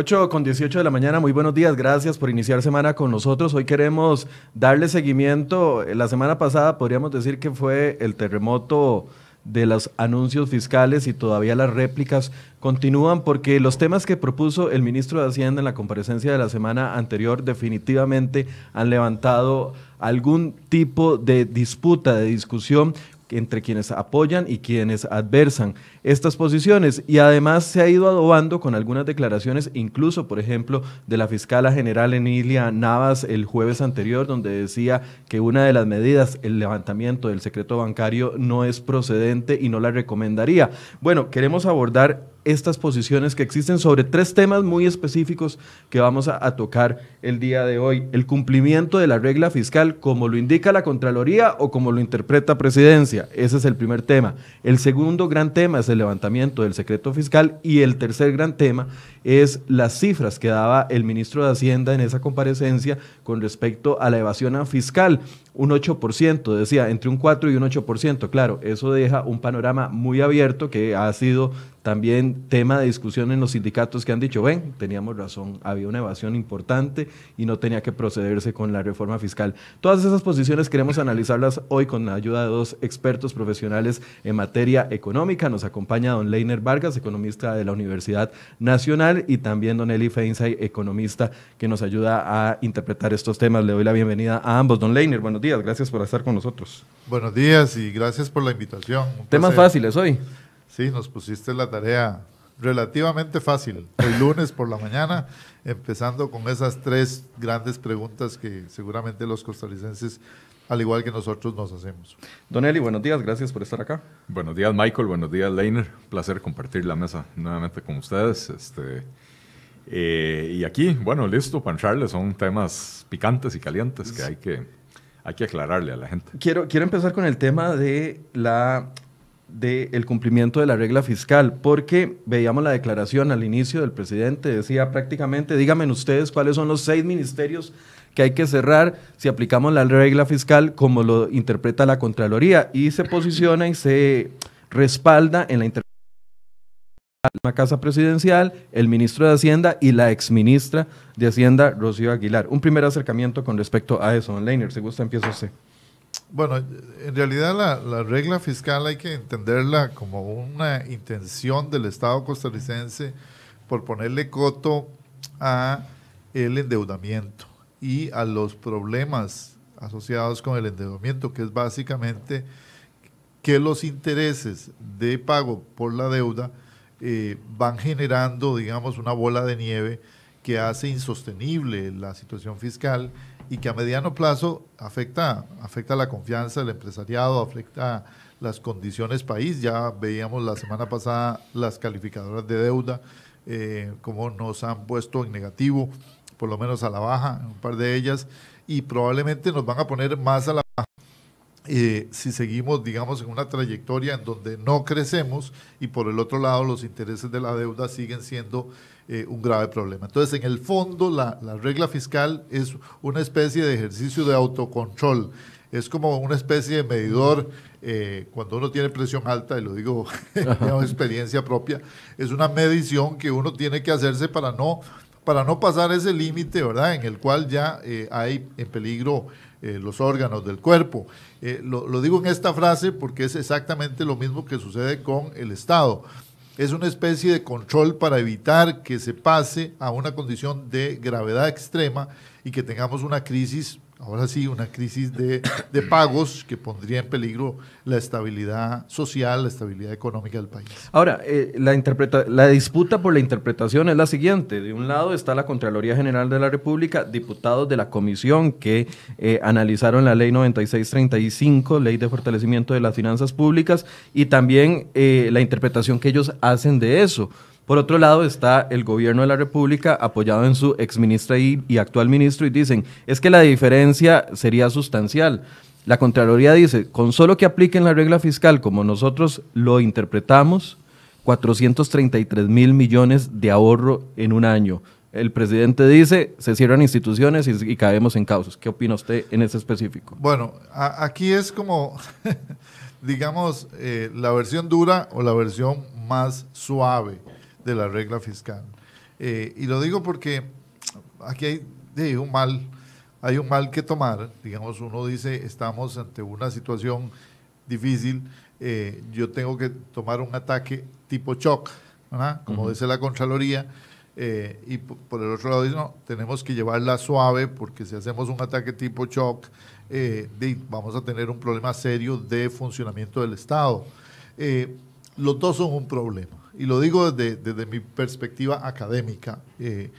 8 con 18 de la mañana, muy buenos días, gracias por iniciar semana con nosotros. Hoy queremos darle seguimiento. Eh, la semana pasada podríamos decir que fue el terremoto de los anuncios fiscales y todavía las réplicas continúan porque los temas que propuso el ministro de Hacienda en la comparecencia de la semana anterior definitivamente han levantado algún tipo de disputa, de discusión entre quienes apoyan y quienes adversan estas posiciones. Y además se ha ido adobando con algunas declaraciones, incluso, por ejemplo, de la fiscala general Emilia Navas el jueves anterior, donde decía que una de las medidas, el levantamiento del secreto bancario, no es procedente y no la recomendaría. Bueno, queremos abordar estas posiciones que existen sobre tres temas muy específicos que vamos a, tocar el día de hoy. El cumplimiento de la regla fiscal, como lo indica la Contraloría o como lo interpreta Presidencia. Ese es el primer tema. El segundo gran tema es el levantamiento del secreto fiscal y el tercer gran tema es las cifras que daba el ministro de Hacienda en esa comparecencia con respecto a la evasión fiscal un 8%, decía, entre un 4 y un 8%. Claro, eso deja un panorama muy abierto que ha sido también tema de discusión en los sindicatos que han dicho, ven, teníamos razón, había una evasión importante y no tenía que procederse con la reforma fiscal. Todas esas posiciones queremos analizarlas hoy con la ayuda de dos expertos profesionales en materia económica. Nos acompaña don Leiner Vargas, economista de la Universidad Nacional, y también don Eli Feinsay, economista que nos ayuda a interpretar estos temas. Le doy la bienvenida a ambos. Don Leiner, buenos gracias por estar con nosotros. Buenos días y gracias por la invitación. Temas fáciles hoy. Sí, nos pusiste la tarea relativamente fácil. El lunes por la mañana, empezando con esas tres grandes preguntas que seguramente los costarricenses, al igual que nosotros, nos hacemos. Don Eli, buenos días, gracias por estar acá. Buenos días, Michael, buenos días, Leiner. Placer compartir la mesa nuevamente con ustedes. Este, eh, y aquí, bueno, listo pancharles. son temas picantes y calientes que hay que hay que aclararle a la gente. Quiero, quiero empezar con el tema de la del el cumplimiento de la regla fiscal, porque veíamos la declaración al inicio del presidente, decía prácticamente, díganme ustedes cuáles son los seis ministerios que hay que cerrar si aplicamos la regla fiscal como lo interpreta la Contraloría y se posiciona y se respalda en la interpretación la Casa Presidencial, el ministro de Hacienda y la exministra de Hacienda, Rocío Aguilar. Un primer acercamiento con respecto a eso, don Leiner. Si gusta, empieza usted. Bueno, en realidad la, la, regla fiscal hay que entenderla como una intención del Estado costarricense por ponerle coto a el endeudamiento y a los problemas asociados con el endeudamiento, que es básicamente que los intereses de pago por la deuda eh, van generando, digamos, una bola de nieve que hace insostenible la situación fiscal y que a mediano plazo afecta, afecta la confianza del empresariado, afecta las condiciones país. Ya veíamos la semana pasada las calificadoras de deuda, eh, como nos han puesto en negativo, por lo menos a la baja, un par de ellas, y probablemente nos van a poner más a la baja eh, si seguimos, digamos, en una trayectoria en donde no crecemos y por el otro lado los intereses de la deuda siguen siendo eh, un grave problema. Entonces, en el fondo, la, regla fiscal es una especie de ejercicio de autocontrol. Es como una especie de medidor eh, cuando uno tiene presión alta, y lo digo de experiencia propia, es una medición que uno tiene que hacerse para no, para no pasar ese límite, ¿verdad? En el cual ya hay en peligro eh, los órganos del cuerpo. Eh, lo, lo digo en esta frase porque es exactamente lo mismo que sucede con el Estado. Es una especie de control para evitar que se pase a una condición de gravedad extrema y que tengamos una crisis ahora sí, una crisis de, pagos que pondría en peligro la estabilidad social, la estabilidad económica del país. Ahora, eh, la, disputa por la interpretación es la siguiente. De un lado está la Contraloría General de la República, diputados de la comisión que eh, analizaron la ley 9635, ley de fortalecimiento de las finanzas públicas, y también eh, la interpretación que ellos hacen de eso. Por otro lado está el gobierno de la República apoyado en su exministra y, actual ministro y dicen, es que la diferencia sería sustancial. La Contraloría dice, con solo que apliquen la regla fiscal como nosotros lo interpretamos, 433 mil millones de ahorro en un año. El presidente dice, se cierran instituciones y, caemos en causas. ¿Qué opina usted en ese específico? Bueno, aquí es como, digamos, eh, la versión dura o la versión más suave de la regla fiscal. Eh, y lo digo porque aquí hay, un mal, hay un mal que tomar. Digamos, uno dice, estamos ante una situación difícil, eh, yo tengo que tomar un ataque tipo shock, como dice la Contraloría. Eh, y por el otro lado dice, no, tenemos que llevarla suave porque si hacemos un ataque tipo shock, vamos a tener un problema serio de funcionamiento del Estado. los dos son un problema y lo digo desde, desde mi perspectiva académica, eh,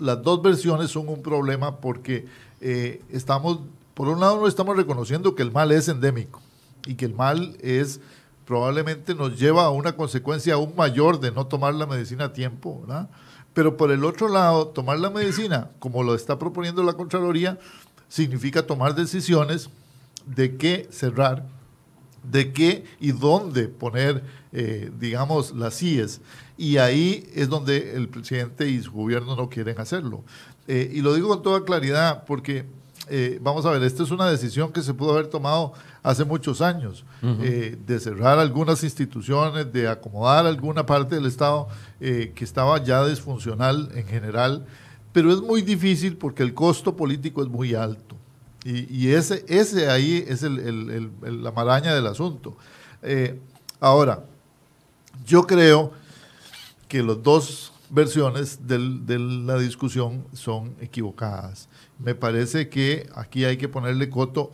las dos versiones son un problema porque eh, estamos, por un lado, no estamos reconociendo que el mal es endémico y que el mal es probablemente nos lleva a una consecuencia aún mayor de no tomar la medicina a tiempo, ¿verdad? Pero por el otro lado, tomar la medicina, como lo está proponiendo la Contraloría, significa tomar decisiones de qué cerrar, de qué y dónde poner eh, digamos, las CIES. Y ahí es donde el presidente y su gobierno no quieren hacerlo. Eh, y lo digo con toda claridad porque, eh, vamos a ver, esta es una decisión que se pudo haber tomado hace muchos años, de cerrar algunas instituciones, de acomodar alguna parte del Estado que estaba ya disfuncional en general, pero es muy difícil porque el costo político es muy alto. Y, ese, ese ahí es la maraña del asunto. ahora, yo creo que las dos versiones de la discusión son equivocadas. Me parece que aquí hay que ponerle coto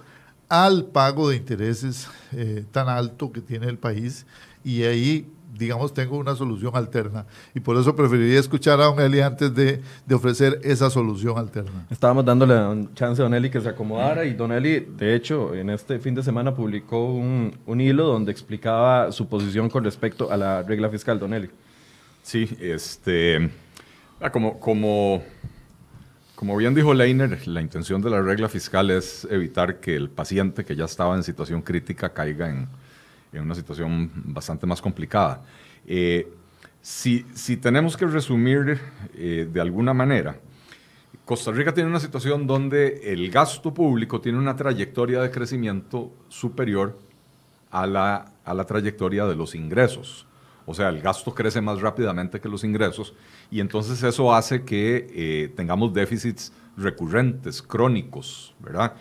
al pago de intereses eh, tan alto que tiene el país y ahí digamos, tengo una solución alterna. Y por eso preferiría escuchar a Don Eli antes de, de ofrecer esa solución alterna. Estábamos dándole un chance a Don Eli que se acomodara y Don Eli, de hecho, en este fin de semana publicó un, un hilo donde explicaba su posición con respecto a la regla fiscal, Don Eli. Sí, este, ah, como, como, como bien dijo Leiner, la intención de la regla fiscal es evitar que el paciente que ya estaba en situación crítica caiga en en una situación bastante más complicada. Eh, si, si, tenemos que resumir eh, de alguna manera, Costa Rica tiene una situación donde el gasto público tiene una trayectoria de crecimiento superior a la, a la trayectoria de los ingresos. O sea, el gasto crece más rápidamente que los ingresos y entonces eso hace que eh, tengamos déficits recurrentes, crónicos, ¿verdad?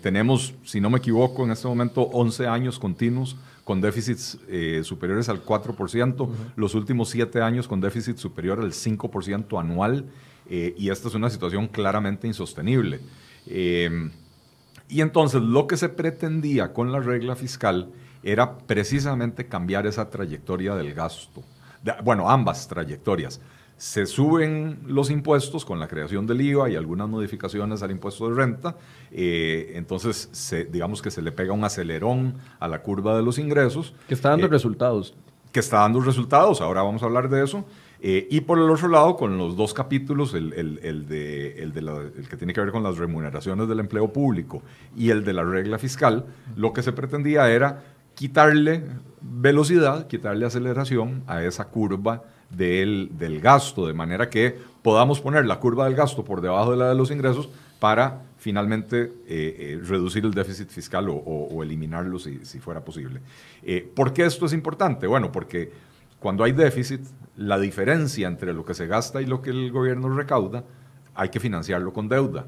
tenemos, si no me equivoco, en este momento 11 años continuos con déficits eh, superiores al 4%, los últimos siete años con déficit superior al 5% anual, eh, y esta es una situación claramente insostenible. Eh, y entonces lo que se pretendía con la regla fiscal era precisamente cambiar esa trayectoria del gasto, bueno, ambas trayectorias se suben los impuestos con la creación del IVA y algunas modificaciones al impuesto de renta, eh, entonces se, digamos que se le pega un acelerón a la curva de los ingresos. Que está dando eh, resultados. Que está dando resultados, ahora vamos a hablar de eso. Eh, y por el otro lado, con los dos capítulos, el, que tiene que ver con las remuneraciones del empleo público y el de la regla fiscal, lo que se pretendía era quitarle velocidad, quitarle aceleración a esa curva del, gasto, de manera que podamos poner la curva del gasto por debajo de la de los ingresos para finalmente eh, eh, reducir el déficit fiscal o, eliminarlo si, fuera posible. Eh, ¿Por qué esto es importante? Bueno, porque cuando hay déficit, la diferencia entre lo que se gasta y lo que el gobierno recauda, hay que financiarlo con deuda.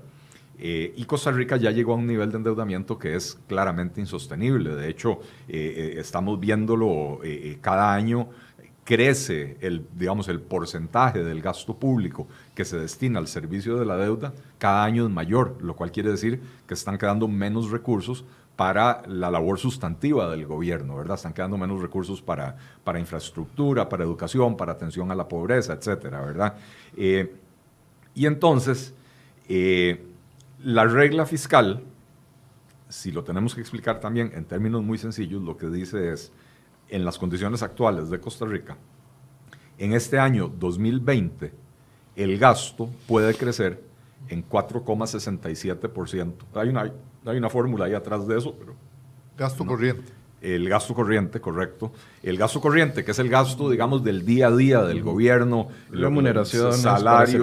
y Costa Rica ya llegó a un nivel de endeudamiento que es claramente insostenible. De hecho, estamos viéndolo cada año crece el, digamos, el porcentaje del gasto público que se destina al servicio de la deuda, cada año es mayor, lo cual quiere decir que están quedando menos recursos para la labor sustantiva del gobierno, ¿verdad? Están quedando menos recursos para, para infraestructura, para educación, para atención a la pobreza, etcétera, ¿verdad? Eh, y entonces, eh, la regla fiscal, si lo tenemos que explicar también en términos muy sencillos, lo que dice es, en las condiciones actuales de Costa Rica, en este año 2020 el gasto puede crecer en 4,67%. Hay una, hay una fórmula ahí atrás de eso, pero... Gasto corriente. El gasto corriente, correcto el gasto corriente, que es el gasto, digamos, del día a día del gobierno, remuneración, salarios,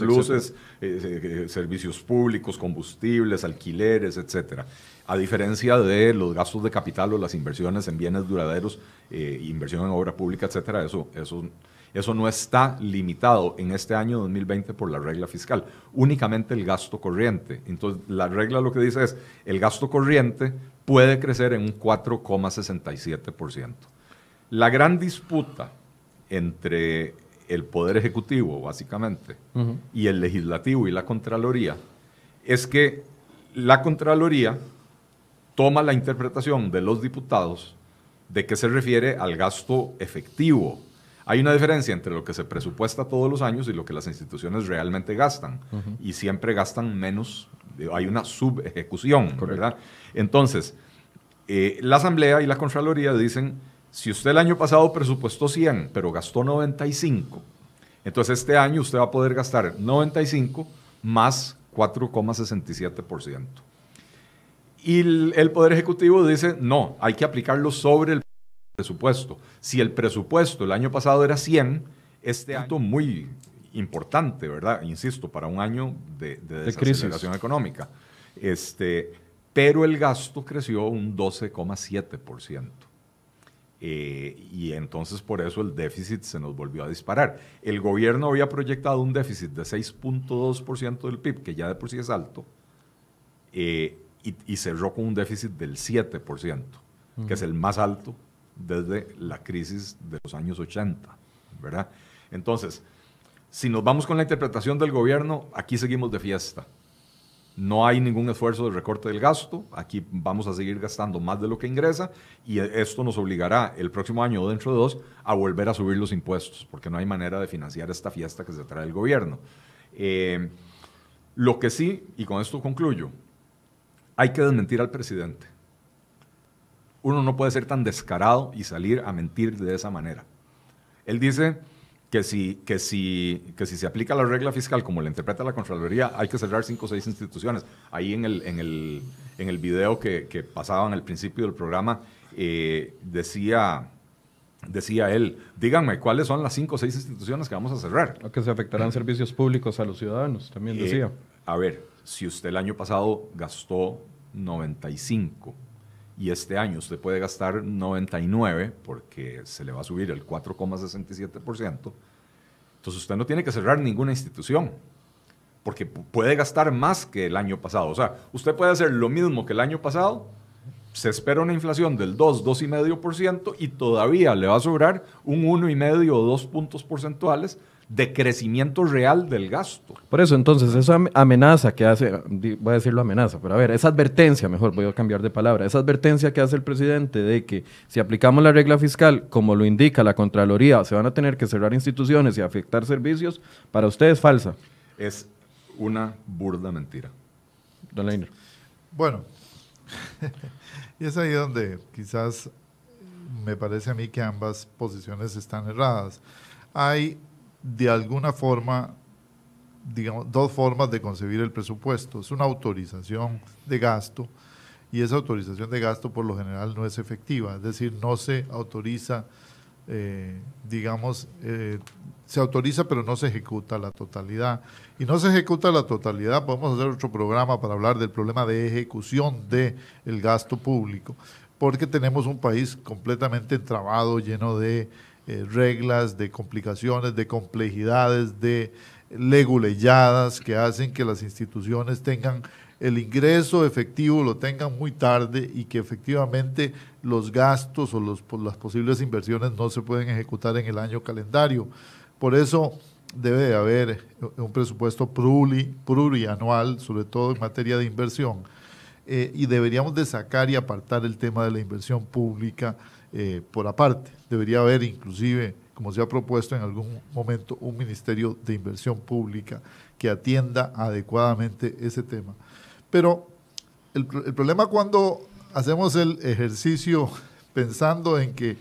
luces, eh, eh, eh, servicios públicos, combustibles, alquileres, etcétera. A diferencia de los gastos de capital o las inversiones en bienes duraderos, inversión en obra pública, etcétera, eso, eso, eso no está limitado en este año 2020 por la regla fiscal, únicamente el gasto corriente. Entonces, la regla lo que dice es, el gasto corriente puede crecer en un 4,67%. La gran disputa entre el Poder Ejecutivo, básicamente, y el Legislativo y la Contraloría, es que la Contraloría toma la interpretación de los diputados de que se refiere al gasto efectivo. Hay una diferencia entre lo que se presupuesta todos los años y lo que las instituciones realmente gastan. Y siempre gastan menos, hay una subejecución, ¿verdad? Entonces, eh, la Asamblea y la Contraloría dicen, si usted el año pasado presupuestó 100, pero gastó 95, entonces este año usted va a poder gastar 95 más 4,67%. Y el, Poder Ejecutivo dice, no, hay que aplicarlo sobre el presupuesto. Si el presupuesto el año pasado era 100, este año muy importante, ¿verdad? Insisto, para un año de, de económica. Este, pero el gasto creció un 12,7%. Eh, y entonces por eso el déficit se nos volvió a disparar. El gobierno había proyectado un déficit de 6.2% del PIB, que ya de por sí es alto, eh, y, cerró con un déficit del 7%, que es el más alto desde la crisis de los años 80, ¿verdad? Entonces, si nos vamos con la interpretación del gobierno, aquí seguimos de fiesta. No hay ningún esfuerzo de recorte del gasto, aquí vamos a seguir gastando más de lo que ingresa y esto nos obligará el próximo año o dentro de dos a volver a subir los impuestos, porque no hay manera de financiar esta fiesta que se trae el gobierno. Eh, lo que sí, y con esto concluyo, hay que desmentir al presidente. Uno no puede ser tan descarado y salir a mentir de esa manera. Él dice, que si, que, si, que si se aplica la regla fiscal como la interpreta la Contraloría, hay que cerrar cinco o seis instituciones. Ahí en el, en el, en el video que, que pasaban al principio del programa, eh, decía, decía él, díganme cuáles son las cinco o seis instituciones que vamos a cerrar. lo que se afectarán servicios públicos a los ciudadanos, también eh, decía. a ver, si usted el año pasado gastó 95 y este año usted puede gastar 99 porque se le va a subir el 4,67%, entonces usted no tiene que cerrar ninguna institución porque puede gastar más que el año pasado. O sea, usted puede hacer lo mismo que el año pasado, se espera una inflación del 2, 2,5% y todavía le va a sobrar un 1,5 o 2 puntos porcentuales de crecimiento real del gasto. Por eso, entonces, esa amenaza que hace, voy a decirlo amenaza, pero a ver, esa advertencia, mejor voy a cambiar de palabra, esa advertencia que hace el presidente de que si aplicamos la regla fiscal, como lo indica la Contraloría, se van a tener que cerrar instituciones y afectar servicios, para usted es falsa. Es una burda mentira. Don Bueno, y es ahí donde quizás me parece a mí que ambas posiciones están erradas. Hay de alguna forma, digamos, dos formas de concebir el presupuesto. Es una autorización de gasto y esa autorización de gasto por lo general no es efectiva, es decir, no se autoriza, eh, digamos, eh, se autoriza pero no se ejecuta la totalidad. Y no se ejecuta la totalidad, podemos hacer otro programa para hablar del problema de ejecución del el gasto público, porque tenemos un país completamente entrabado, lleno de eh, reglas, de complicaciones, de complejidades, de leguleyadas que hacen que las instituciones tengan el ingreso efectivo, lo tengan muy tarde y que efectivamente los gastos o las posibles inversiones no se pueden ejecutar en el año calendario. Por eso debe haber un presupuesto plurianual, sobre todo en materia de inversión. Eh, y deberíamos de sacar y apartar el tema de la inversión pública eh, por aparte. Debería haber inclusive, como se ha propuesto en algún momento, un Ministerio de Inversión Pública que atienda adecuadamente ese tema. Pero el, problema cuando hacemos el ejercicio pensando en que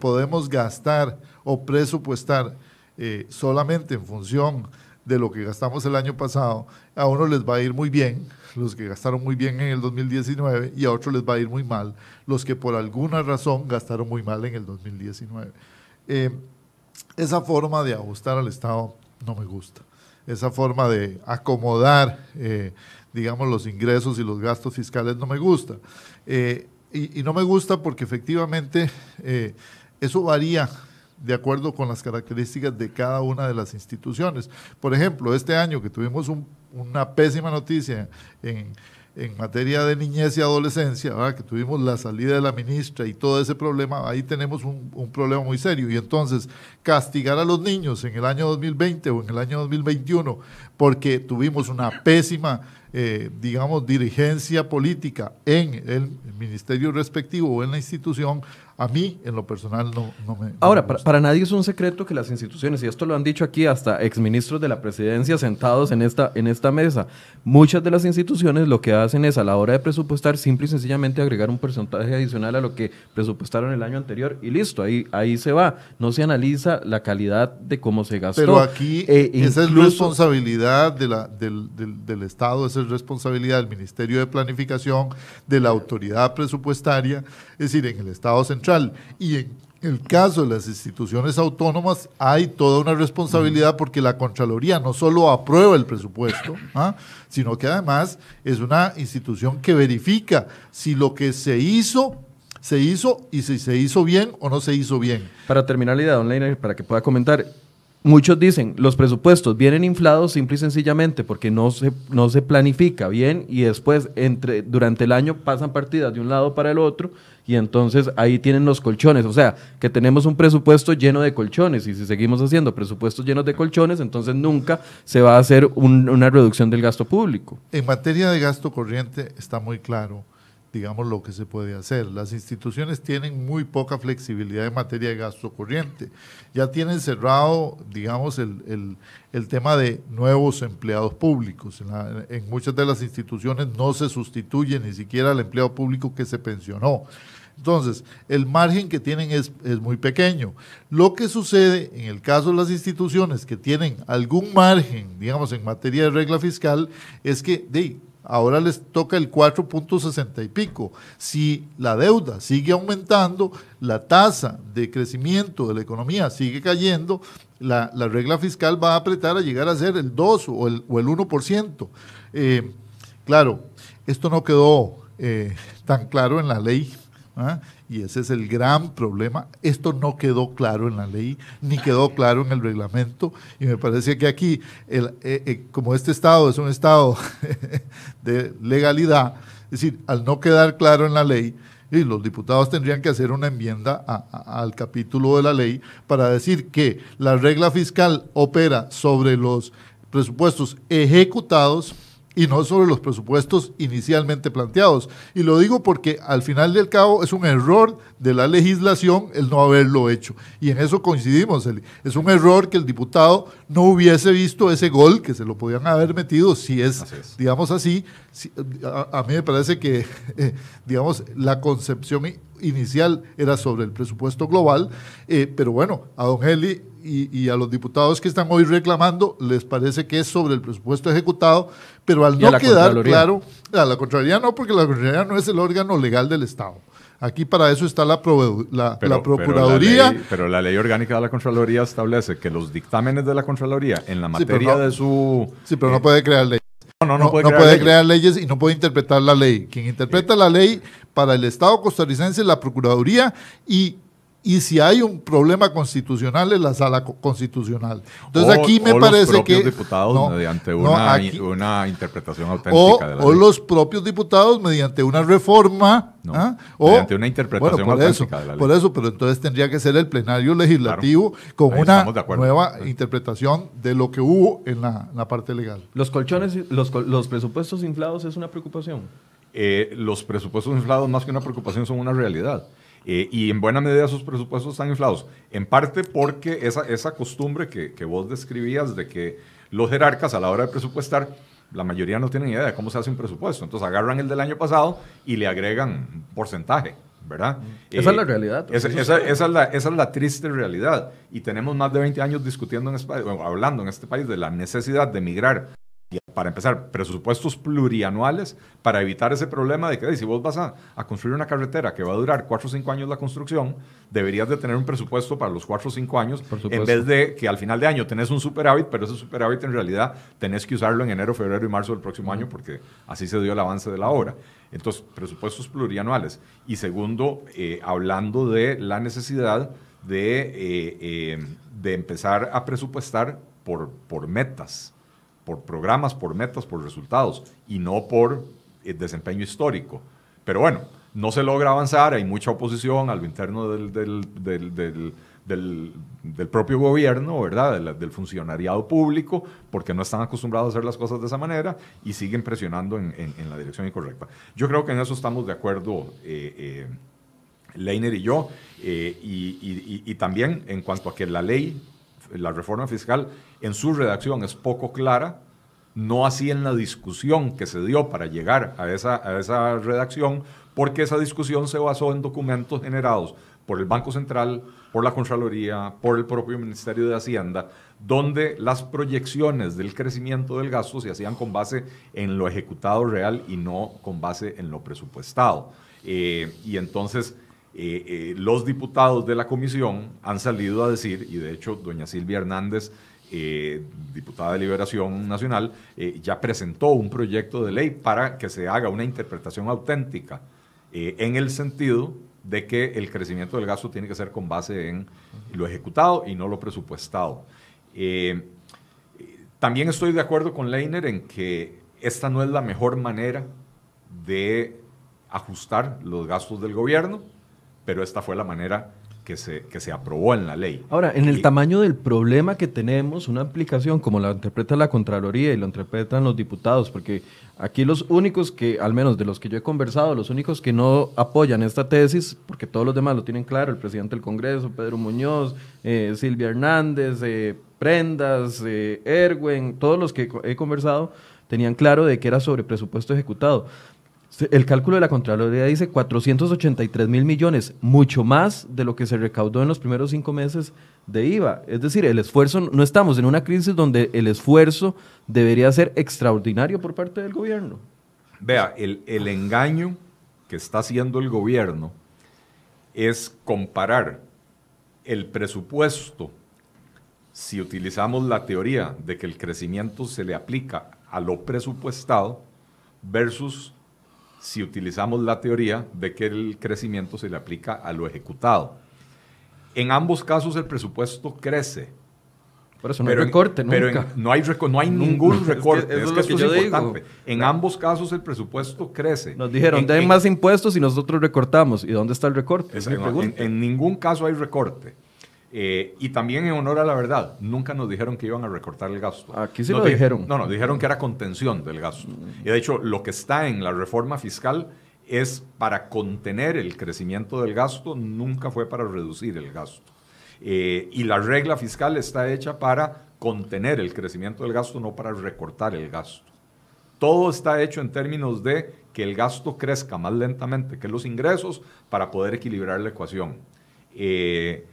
podemos gastar o presupuestar eh, solamente en función de lo que gastamos el año pasado, a uno les va a ir muy bien, los que gastaron muy bien en el 2019, y a otros les va a ir muy mal, los que por alguna razón gastaron muy mal en el 2019. Eh, esa forma de ajustar al Estado no me gusta. Esa forma de acomodar, eh, digamos, los ingresos y los gastos fiscales no me gusta. Eh, y, no me gusta porque efectivamente eso varía de acuerdo con las características de cada una de las instituciones. Por ejemplo, este año que tuvimos un una pésima noticia en, en materia de niñez y adolescencia, que tuvimos la salida de la ministra y todo ese problema, ahí tenemos un, un, problema muy serio. Y entonces, castigar a los niños en el año 2020 o en el año 2021 porque tuvimos una pésima eh, digamos, dirigencia política en el ministerio respectivo o en la institución, a mí en lo personal no, me... Ahora, para, nadie es un secreto que las instituciones, y esto lo han dicho aquí hasta exministros de la presidencia sentados en esta, en esta mesa, muchas de las instituciones lo que hacen es a la hora de presupuestar simple y sencillamente agregar un porcentaje adicional a lo que presupuestaron el año anterior y listo, ahí, ahí se va. No se analiza la calidad de cómo se gastó. Pero aquí e esa es responsabilidad de la, del, del, del Estado, responsabilidad del Ministerio de Planificación, de la autoridad presupuestaria, es decir, en el Estado central. Y en el caso de las instituciones autónomas hay toda una responsabilidad porque la Contraloría no solo aprueba el presupuesto, ¿ah? sino que además es una institución que verifica si lo que se hizo se hizo y si se hizo bien o no se hizo bien. Para terminar la idea, don para que pueda comentar, Muchos dicen, los presupuestos vienen inflados simple y sencillamente porque no se, no se planifica bien y después entre, durante el año pasan partidas de un lado para el otro y entonces ahí tienen los colchones. O sea, que tenemos un presupuesto lleno de colchones y si seguimos haciendo presupuestos llenos de colchones, entonces nunca se va a hacer una reducción del gasto público. En materia de gasto corriente está muy claro digamos, lo que se puede hacer. Las instituciones tienen muy poca flexibilidad en materia de gasto corriente. Ya tienen cerrado, digamos, el, tema de nuevos empleados públicos. En, muchas de las instituciones no se sustituye ni siquiera el empleado público que se pensionó. Entonces, el margen que tienen es, es muy pequeño. Lo que sucede en el caso de las instituciones que tienen algún margen, digamos, en materia de regla fiscal, es que de, ahora les toca el 4.60 y pico. Si la deuda sigue aumentando, la tasa de crecimiento de la economía sigue cayendo, la, regla fiscal va a apretar a llegar a ser el 2 o el, o el 1%. Eh, claro, esto no quedó eh, tan claro en la ley ¿Ah? Y ese es el gran problema. Esto no quedó claro en la ley, ni quedó claro en el reglamento. Y me parece que aquí, eh, eh, como este Estado es un Estado de legalidad, es decir, al no quedar claro en la ley, los diputados tendrían que hacer una enmienda al capítulo de la ley para decir que la regla fiscal opera sobre los presupuestos ejecutados y no sobre los presupuestos inicialmente planteados. Y lo digo porque al final del cabo es un error de la legislación el no haberlo hecho. Y en eso coincidimos, Eli. Es un error que el diputado no hubiese visto ese gol que se lo podían haber metido, si es, digamos así. a, mí me parece que, eh, digamos, la concepción inicial era sobre el presupuesto global, eh, pero bueno, a don Eli y, a los diputados que están hoy reclamando les parece que es sobre el presupuesto ejecutado, pero al no quedar claro, a la Contraloría no, porque la Contraloría no es el órgano legal del Estado. Aquí para eso está la, la, Procuraduría. Pero la, ley, orgánica de la Contraloría establece que los dictámenes de la Contraloría en la materia de su... Sí, pero no puede crear leyes. No, no, no, puede, crear, leyes. y no puede interpretar la ley. Quien interpreta la ley para el Estado costarricense es la Procuraduría y y si hay un problema constitucional es la sala constitucional. Entonces aquí me o los propios diputados mediante una, interpretación auténtica o, los propios diputados mediante una reforma. ¿ah? o, mediante una interpretación auténtica de la ley. Por eso, pero entonces tendría que ser el plenario legislativo con una nueva interpretación de lo que hubo en la, parte legal. ¿Los colchones, los, los presupuestos inflados es una preocupación? Eh, los presupuestos inflados más que una preocupación son una realidad. Eh, y en buena medida sus presupuestos están inflados. En parte porque esa, esa costumbre que, vos describías de que los jerarcas a la hora de presupuestar, la mayoría no tienen idea de cómo se hace un presupuesto. Entonces agarran el del año pasado y le agregan un porcentaje, ¿verdad? Esa es la eh, realidad. Pues, esa, es la, triste realidad. Y tenemos más de 20 años discutiendo en este hablando en este país de la necesidad de migrar para empezar, presupuestos plurianuales para evitar ese problema de que si vos vas a, construir una carretera que va a durar cuatro o cinco años la construcción, deberías de tener un presupuesto para los cuatro o cinco años, en vez de que al final de año tenés un superávit, pero ese superávit en realidad tenés que usarlo en enero, febrero y marzo del próximo año porque así se dio el avance de la obra. Entonces, presupuestos plurianuales. Y segundo, eh, hablando de la necesidad de, eh, eh, de empezar a presupuestar por, por metas por programas, por metas, por resultados y no por eh, desempeño histórico. Pero bueno, no se logra avanzar, hay mucha oposición a lo interno del, propio gobierno, ¿verdad? Del, funcionariado público, porque no están acostumbrados a hacer las cosas de esa manera y siguen presionando en, la dirección incorrecta. Yo creo que en eso estamos de acuerdo. Eh, eh, Leiner y yo, y, y también en cuanto a que la ley, la reforma fiscal, en su redacción es poco clara, no así en la discusión que se dio para llegar a esa, a esa redacción, porque esa discusión se basó en documentos generados por el Banco Central, por la Contraloría, por el propio Ministerio de Hacienda, donde las proyecciones del crecimiento del gasto se hacían con base en lo ejecutado real y no con base en lo presupuestado. Eh, y entonces eh, eh, los diputados de la comisión han salido a decir, y de hecho doña Silvia Hernández eh, diputada de Liberación Nacional, eh, ya presentó un proyecto de ley para que se haga una interpretación auténtica eh, en el sentido de que el crecimiento del gasto tiene que ser con base en lo ejecutado y no lo presupuestado. también estoy de acuerdo con Leiner en que esta no es la mejor manera de ajustar los gastos del gobierno, pero esta fue la manera que se, que se aprobó en la ley. Ahora, en el tamaño del problema que tenemos, una aplicación como la interpreta la Contraloría y lo interpretan los diputados, porque aquí los únicos que, al menos de los que yo he conversado, los únicos que no apoyan esta tesis, porque todos los demás lo tienen claro, el presidente del Congreso, Pedro Muñoz, eh, Silvia Hernández, eh, Prendas, eh, Erwin, todos los que he conversado tenían claro de que era sobre presupuesto ejecutado. El cálculo de la Contraloría dice 483 mil millones, mucho más de lo que se recaudó en los primeros cinco meses de IVA. Es decir, el esfuerzo, no estamos en una crisis donde el esfuerzo debería ser extraordinario por parte del gobierno. Vea, el, el engaño que está haciendo el gobierno es comparar el presupuesto, si utilizamos la teoría de que el crecimiento se le aplica a lo presupuestado, versus si utilizamos la teoría de que el crecimiento se le aplica a lo ejecutado. En ambos casos el presupuesto crece. Por eso no hay recorte, Pero no, hay ningún recorte. es, que, es, En ambos casos el presupuesto crece. Nos dijeron, den más impuestos y nosotros recortamos. ¿Y dónde está el recorte? en, ningún caso hay recorte. Eh, y también en honor a la verdad, nunca nos dijeron que iban a recortar el gasto. Aquí sí lo dijeron. No, no, dijeron que era contención del gasto. Mm. Y de hecho, lo que está en la reforma fiscal es para contener el crecimiento del gasto, nunca fue para reducir el gasto. Eh, y la regla fiscal está hecha para contener el crecimiento del gasto, no para recortar el gasto. Todo está hecho en términos de que el gasto crezca más lentamente que los ingresos para poder equilibrar la ecuación. Eh,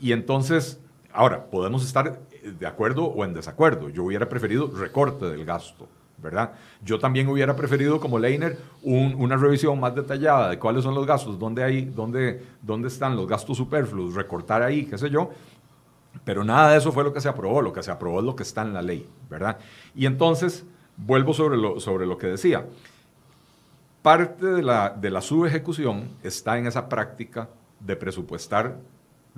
y entonces, ahora, podemos estar eh, de acuerdo o en desacuerdo. Yo hubiera preferido recorte del gasto. ¿verdad? Yo también hubiera preferido, como Leiner, una revisión más detallada de cuáles son los gastos, dónde, hay, dónde, dónde están los gastos superfluos, recortar ahí, qué sé yo. Pero nada de eso fue lo que se aprobó, lo que se aprobó es lo que está en la ley, ¿verdad? Y entonces, vuelvo sobre lo, sobre lo que decía. Parte de la, de la subejecución está en esa práctica de presupuestar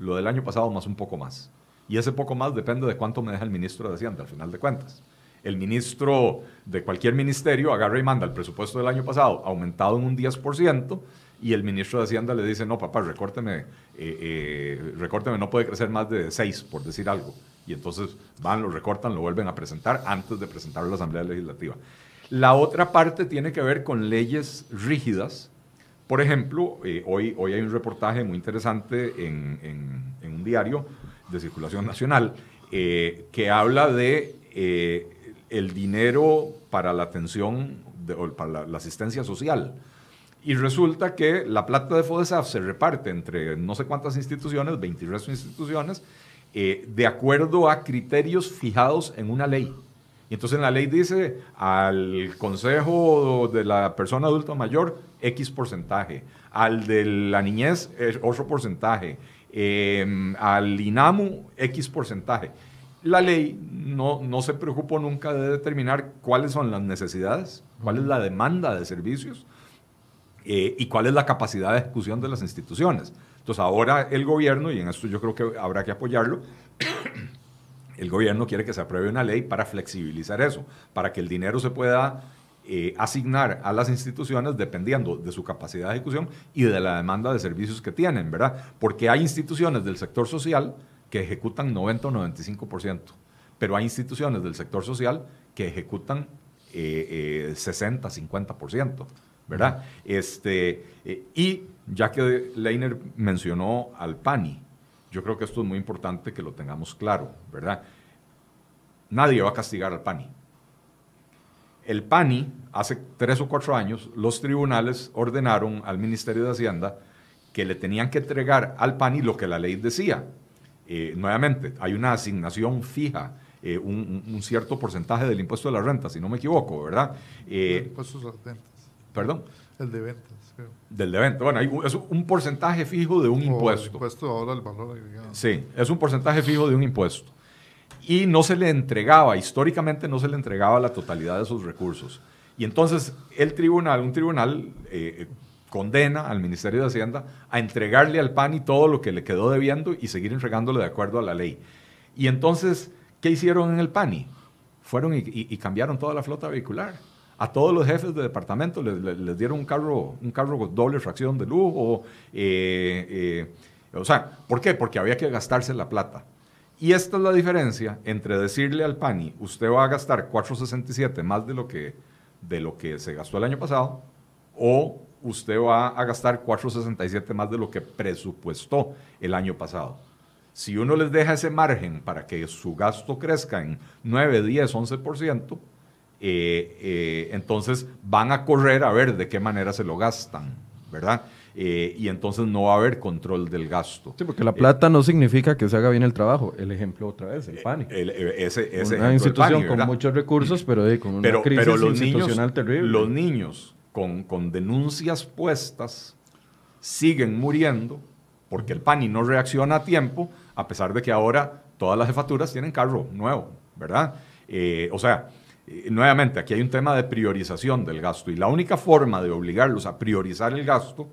lo del año pasado más un poco más. Y ese poco más depende de cuánto me deja el ministro de Hacienda, al final de cuentas. El ministro de cualquier ministerio agarra y manda el presupuesto del año pasado aumentado en un 10% y el ministro de Hacienda le dice, no, papá, recórteme, eh, eh, recórteme, no puede crecer más de 6, por decir algo. Y entonces van, lo recortan, lo vuelven a presentar antes de presentarlo a la Asamblea Legislativa. La otra parte tiene que ver con leyes rígidas por ejemplo, eh, hoy, hoy hay un reportaje muy interesante en, un diario de circulación nacional eh, que habla de eh, el dinero para la atención o para la, asistencia social. Y resulta que la plata de FODESAF se reparte entre no sé cuántas instituciones, 23 instituciones, de acuerdo a criterios fijados en una ley. Y entonces la ley dice al consejo de la persona adulta mayor X porcentaje, al de la niñez otro porcentaje, em, al INAMU X porcentaje. La ley no, no se preocupó nunca de determinar cuáles son las necesidades, cuál es la demanda de servicios eh, y cuál es la capacidad de ejecución de las instituciones. Entonces ahora el gobierno, y en esto yo creo que habrá que apoyarlo, el gobierno quiere que se apruebe una ley para flexibilizar eso, para que el dinero se pueda eh, asignar a las instituciones dependiendo de su capacidad de ejecución y de la demanda de servicios que tienen, ¿verdad? Porque hay instituciones del sector social que ejecutan 90 o 95%, pero hay instituciones del sector social que ejecutan eh, eh, 60, 50%, ¿verdad? Este, eh, y ya que Leiner mencionó al PANI, yo creo que esto es muy importante que lo tengamos claro, ¿verdad? Nadie va a castigar al PANI. El PANI, hace tres o cuatro años, los tribunales ordenaron al Ministerio de Hacienda que le tenían que entregar al PANI lo que la ley decía. Eh, nuevamente, hay una asignación fija, eh, un, cierto porcentaje del impuesto de la renta, si no me equivoco, ¿verdad? Eh, impuestos a las Perdón. El de ventas. Del de ventas. Bueno, es un porcentaje fijo de un impuesto. El impuesto ahora el valor agregado. Sí, es un porcentaje fijo de un impuesto. Y no se le entregaba, históricamente no se le entregaba la totalidad de esos recursos. Y entonces el tribunal, un tribunal eh, eh, condena al Ministerio de Hacienda a entregarle al PANI todo lo que le quedó debiendo y seguir entregándole de acuerdo a la ley. Y entonces, ¿qué hicieron en el PANI? Fueron y cambiaron toda la flota vehicular a todos los jefes de departamento les, dieron un carro, un carro doble fracción de lujo. Eh, eh, o sea, ¿por qué? Porque había que gastarse la plata. Y esta es la diferencia entre decirle al PANI, usted va a gastar 4.67 más de lo, que, de lo que se gastó el año pasado, o usted va a gastar 4.67 más de lo que presupuestó el año pasado. Si uno les deja ese margen para que su gasto crezca en 9, 10, 11%, eh, eh, entonces van a correr a ver de qué manera se lo gastan, ¿verdad? Eh, y entonces no va a haber control del gasto. Sí, porque la plata no significa que se haga bien el trabajo. El ejemplo otra vez, el PANI. una institución con muchos recursos, pero con una crisis pero los institucional terrible. Los niños con, con denuncias puestas siguen muriendo porque el PANI no reacciona a tiempo, a pesar de que ahora todas las jefaturas tienen carro nuevo, ¿verdad? o sea, nuevamente, aquí hay un tema de priorización del gasto y la única forma de obligarlos a priorizar el gasto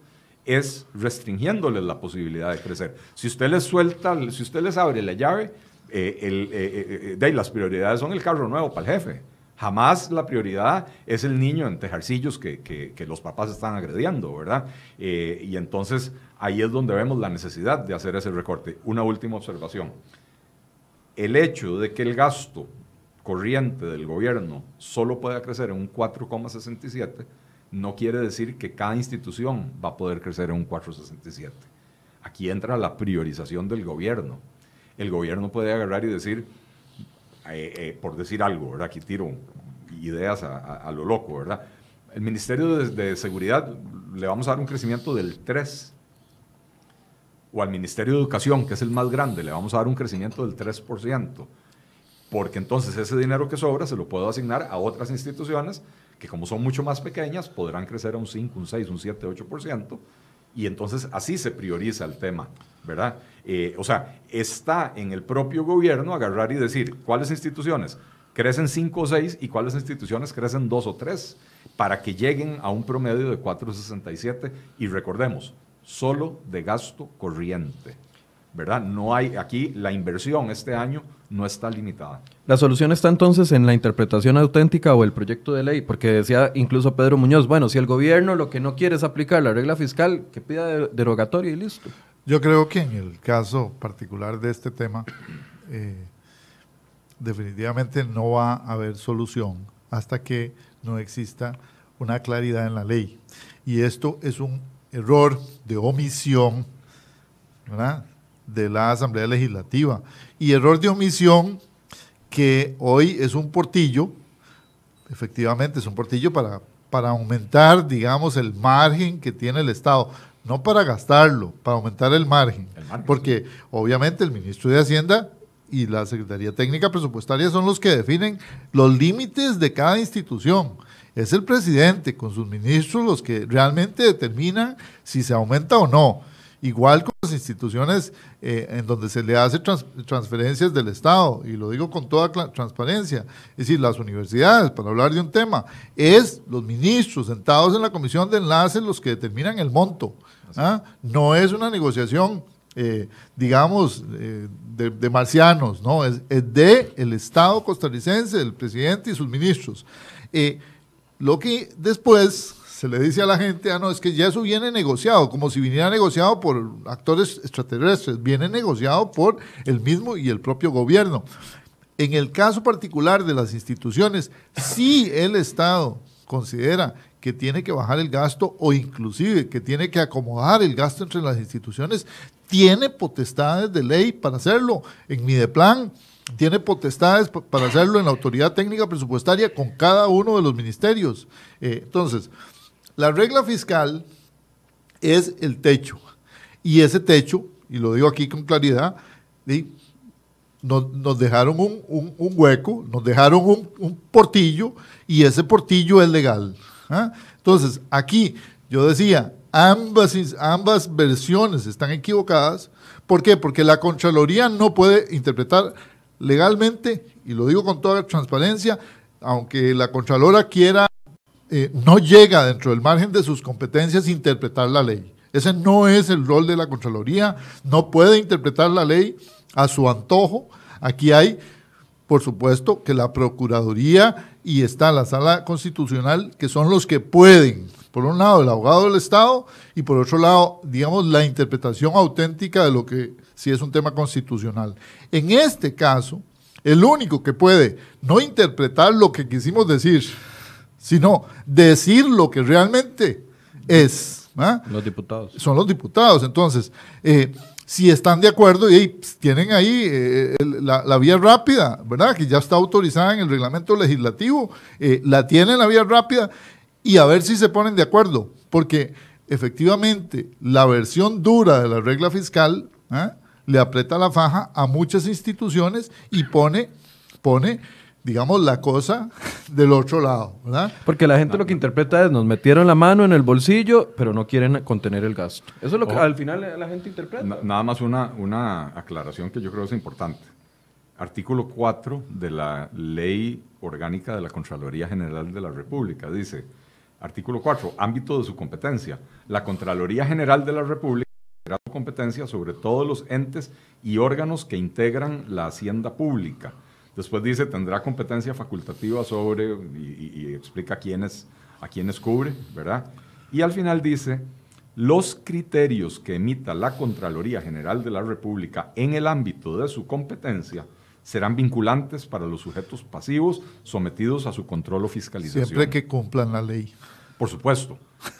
es restringiéndoles la posibilidad de crecer. Si usted les suelta, si usted les abre la llave, eh, el, eh, eh, de las prioridades son el carro nuevo para el jefe. Jamás la prioridad es el niño en tejarcillos que los papás están agrediendo, ¿verdad? y entonces ahí es donde vemos la necesidad de hacer ese recorte. Una última observación. El hecho de que el gasto corriente del gobierno solo pueda crecer en un 4,67, no quiere decir que cada institución va a poder crecer en un 4,67. Aquí entra la priorización del gobierno. El gobierno puede agarrar y decir, eh, eh, por decir algo, ¿verdad? Aquí tiro ideas a, lo loco, ¿verdad? El Ministerio de, de, Seguridad le vamos a dar un crecimiento del 3. O al Ministerio de Educación, que es el más grande, le vamos a dar un crecimiento del 3% porque entonces ese dinero que sobra se lo puedo asignar a otras instituciones que como son mucho más pequeñas podrán crecer a un 5, un 6, un 7, 8%, y entonces así se prioriza el tema, ¿verdad? Eh, o sea, está en el propio gobierno agarrar y decir cuáles instituciones crecen 5 o 6 y cuáles instituciones crecen 2 o 3 para que lleguen a un promedio de 4,67 y recordemos, solo de gasto corriente, ¿verdad? No hay aquí la inversión este año no está limitada. La solución está entonces en la interpretación auténtica o el proyecto de ley, porque decía incluso Pedro Muñoz, bueno, si el gobierno lo que no quiere es aplicar la regla fiscal, que pida derogatoria y listo. Yo creo que en el caso particular de este tema, eh, definitivamente no va a haber solución hasta que no exista una claridad en la ley. Y esto es un error de omisión, ¿verdad? de la Asamblea Legislativa. Y error de omisión que hoy es un portillo, efectivamente es un portillo para, para aumentar, digamos, el margen que tiene el Estado. No para gastarlo, para aumentar el margen. porque obviamente el ministro de Hacienda y la Secretaría Técnica Presupuestaria son los que definen los límites de cada institución. Es el presidente con sus ministros los que realmente determinan si se aumenta o no. Igual con las instituciones eh, en donde se le hace transferencias del Estado, y lo digo con toda transparencia, es decir, las universidades, para hablar de un tema, es los ministros sentados en la comisión de enlace los que determinan el monto. ¿ah? No es una negociación eh, digamos, eh, de, marcianos, ¿no? Es, de el Estado costarricense, del presidente y sus ministros. lo que después se le dice a la gente, ah, no, es que ya eso viene negociado, como si viniera negociado por actores extraterrestres, viene negociado por el mismo y el propio gobierno. En el caso particular de las instituciones, si el Estado considera que tiene que bajar el gasto o inclusive que tiene que acomodar el gasto entre las instituciones, tiene potestades de ley para hacerlo. En Mideplan tiene potestades para hacerlo en la autoridad técnica presupuestaria con cada uno de los ministerios. Eh, entonces, la regla fiscal es el techo. Y ese techo, y lo digo aquí con claridad, nos, dejaron un, hueco, nos dejaron un, portillo y ese portillo es legal. ¿ah? Entonces, aquí yo decía, ambas, ambas versiones están equivocadas. ¿Por qué? Porque la Contraloría no puede interpretar legalmente, y lo digo con toda transparencia, aunque la Contralora quiera eh, no llega dentro del margen de sus competencias interpretar la ley. Ese no es el rol de la Contraloría, no puede interpretar la ley a su antojo. Aquí hay, por supuesto, que la Procuraduría y está la Sala Constitucional, que son los que pueden, por un lado, el abogado del Estado y por otro lado, digamos, la interpretación auténtica de lo que si es un tema constitucional. En este caso, el único que puede no interpretar lo que quisimos decir sino decir lo que realmente es. ¿ah? Los diputados. Son los diputados. Entonces, eh, si están de acuerdo, y pues, tienen ahí eh, eh, la, vía rápida, ¿verdad? Que ya está autorizada en el reglamento legislativo, la tienen la vía rápida y a ver si se ponen de acuerdo, porque efectivamente la versión dura de la regla fiscal ¿ah? le aprieta la faja a muchas instituciones y pone, pone digamos, la cosa del otro lado, ¿verdad? Porque la gente lo que interpreta es, nos metieron la mano en el bolsillo, pero no quieren contener el gasto. Eso es lo que al final la gente interpreta. nada más una, una aclaración que yo creo es importante. Artículo 4 de la Ley Orgánica de la Contraloría General de la República dice, artículo 4, ámbito de su competencia. La Contraloría General de la República tendrá competencia sobre todos los entes y órganos que integran la hacienda pública Después dice, tendrá competencia facultativa sobre, y, explica a quiénes cubre, ¿verdad? Y al final dice, los criterios que emita la Contraloría General de la República en el ámbito de su competencia serán vinculantes para los sujetos pasivos sometidos a su control o fiscalización. Siempre que cumplan la ley. Por supuesto,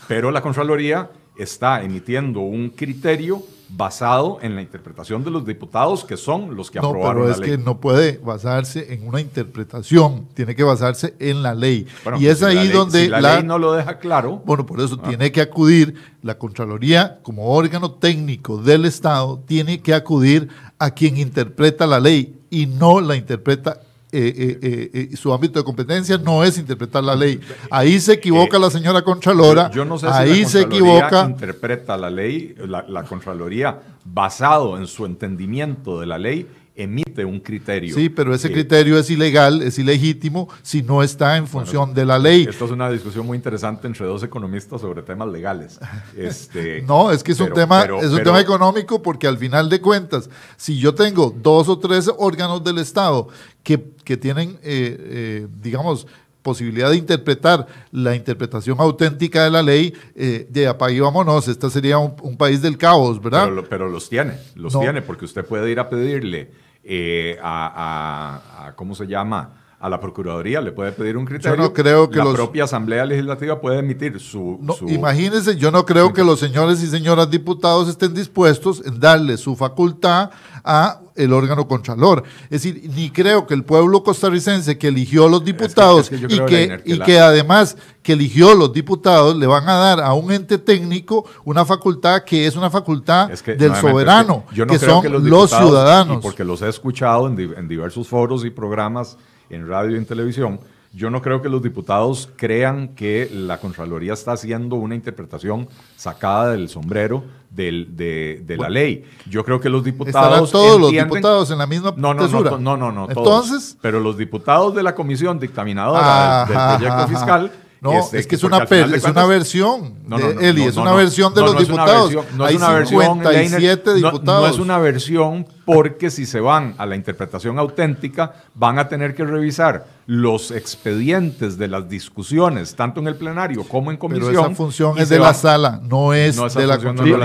pero la Contraloría está emitiendo un criterio basado en la interpretación de los diputados que son los que aprobaron pero es que no puede basarse en una interpretación, tiene que basarse en la ley. y es ahí donde la, ley no lo deja claro. Bueno, por eso ah. tiene que acudir la Contraloría como órgano técnico del Estado tiene que acudir a quien interpreta la ley y no la interpreta eh, eh, eh, su ámbito de competencia no es interpretar la ley. Ahí se equivoca la señora Contralora. Yo no sé ahí si se equivoca. interpreta la ley, la, la Contraloría, basado en su entendimiento de la ley emite un criterio. Sí, pero ese criterio es ilegal, es ilegítimo, si no está en función de la ley. Esto es una discusión muy interesante entre dos economistas sobre temas legales. Este, no, es que es un, tema, es un tema económico porque al final de cuentas, si yo tengo dos o tres órganos del Estado que, tienen, eh, eh, digamos, posibilidad de interpretar la interpretación auténtica de la ley, eh, de apague vámonos, este sería un, país del caos, ¿verdad? Pero, los tiene, los tiene, porque usted puede ir a pedirle eh, a, a, ¿cómo se llama? a la Procuraduría le puede pedir un criterio. Yo no creo que la propia Asamblea Legislativa puede emitir su, Imagínense, yo no creo que los señores y señoras diputados estén dispuestos en darle su facultad a el órgano contralor. Es decir, ni creo que el pueblo costarricense que eligió los diputados y, que, además que eligió los diputados le van a dar a un ente técnico una facultad que es una facultad del soberano, que son los, ciudadanos. porque los he escuchado en diversos foros y programas en radio y en televisión, yo no creo que los diputados crean que la Contraloría está haciendo una interpretación sacada del sombrero de, la ley. Yo creo que los diputados. Estarán todos los diputados en la misma no, no, tesura. No, no, no, Entonces. Pero los diputados de la comisión dictaminadora del, proyecto fiscal. No, este, es que es una, es una versión, Eli, es una versión de los diputados. No Hay 57 versión, diputados. No es una versión porque si se van a la interpretación auténtica, van a tener que revisar los expedientes de las discusiones, tanto en el plenario como en comisión. Pero esa función es de la sala, no es, de la comisión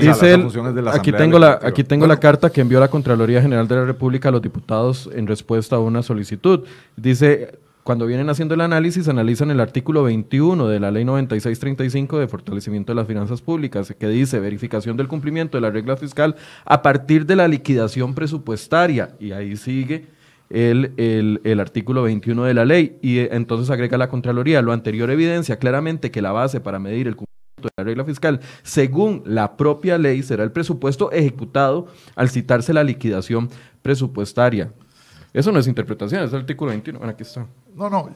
es de la aquí tengo la aquí tengo la carta que envió la Contraloría General de la República a los diputados en respuesta a una solicitud. Dice cuando vienen haciendo el análisis, analizan el artículo 21 de la Ley 9635 de fortalecimiento de las finanzas públicas, que dice verificación del cumplimiento de la regla fiscal a partir de la liquidación presupuestaria. Y ahí sigue el, el, artículo 21 de la ley. Y eh, entonces agrega la Contraloría. Lo anterior evidencia claramente que la base para medir el cumplimiento de la regla fiscal, según la propia ley, será el presupuesto ejecutado al citarse la liquidación presupuestaria. Eso no es interpretación, es el artículo 21. Bueno, aquí está. No, no,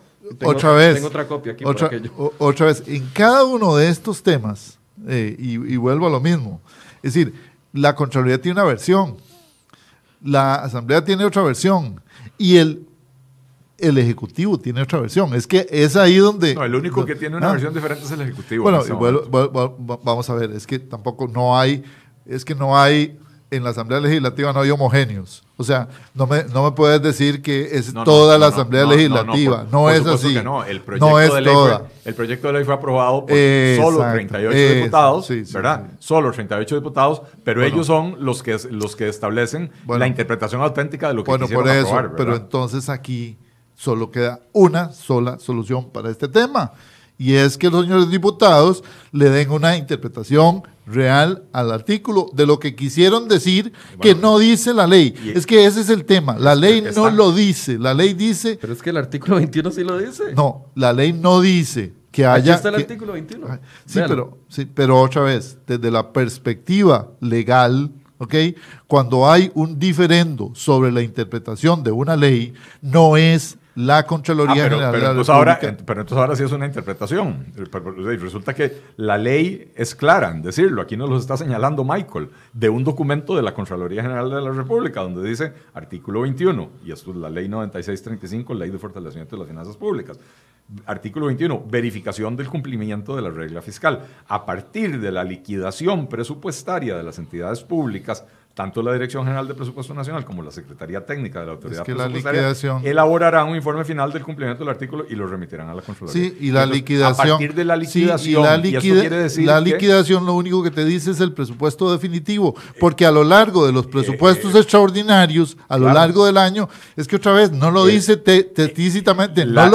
otra vez. Tengo otra copia aquí. Otra, otra vez, en cada uno de estos temas, eh, y, vuelvo a lo mismo, es decir, la Contraloría tiene una versión, la Asamblea tiene otra versión, y el el Ejecutivo tiene otra versión. Es que es ahí donde... No, el único que tiene una ah. versión diferente es el Ejecutivo. bueno, este vamos a ver, es que tampoco no hay, es que no hay en la Asamblea Legislativa no hay homogéneos. O sea, no me, no me puedes decir que es toda la Asamblea Legislativa. No, es así. no. El proyecto es toda. el proyecto de ley fue aprobado por solo 38 diputados, ¿verdad? Solo 38 diputados, pero ellos son los que, los que establecen la interpretación auténtica de lo que bueno, por eso, Pero entonces aquí solo queda una sola solución para este tema. Y es que los señores diputados le den una interpretación real al artículo de lo que quisieron decir que no dice la ley. es que ese es el tema. La ley no lo dice. La ley dice. Pero es que el artículo 21 sí lo dice. No, la ley no dice que haya. Aquí está el artículo 21. Sí pero, sí, pero otra vez, desde la perspectiva legal. ¿ok? Cuando hay un diferendo sobre la interpretación de una ley, no es la Contraloría ah, General de la República. ahora, pero entonces ahora sí es una interpretación. Resulta que la ley es clara en decirlo. Aquí nos lo está señalando Michael, de un documento de la Contraloría General de la República, donde dice artículo 21, y esto es la ley 9635, ley de fortalecimiento de las finanzas públicas. Artículo 21, verificación del cumplimiento de la regla fiscal. A partir de la liquidación presupuestaria de las entidades públicas, tanto la Dirección General de Presupuesto Nacional como la Secretaría Técnica de la Autoridad elaborarán un informe final del cumplimiento del artículo y lo remitirán a la Contraloría. Sí, y la liquidación. A partir de la liquidación, y la, quiere decir la liquidación lo único que te dice es el presupuesto definitivo, porque a lo largo de los eh, presupuestos eh, extraordinarios, a lo largo del año, es que otra vez no lo eh, dice te, no lo dice tácitamente. La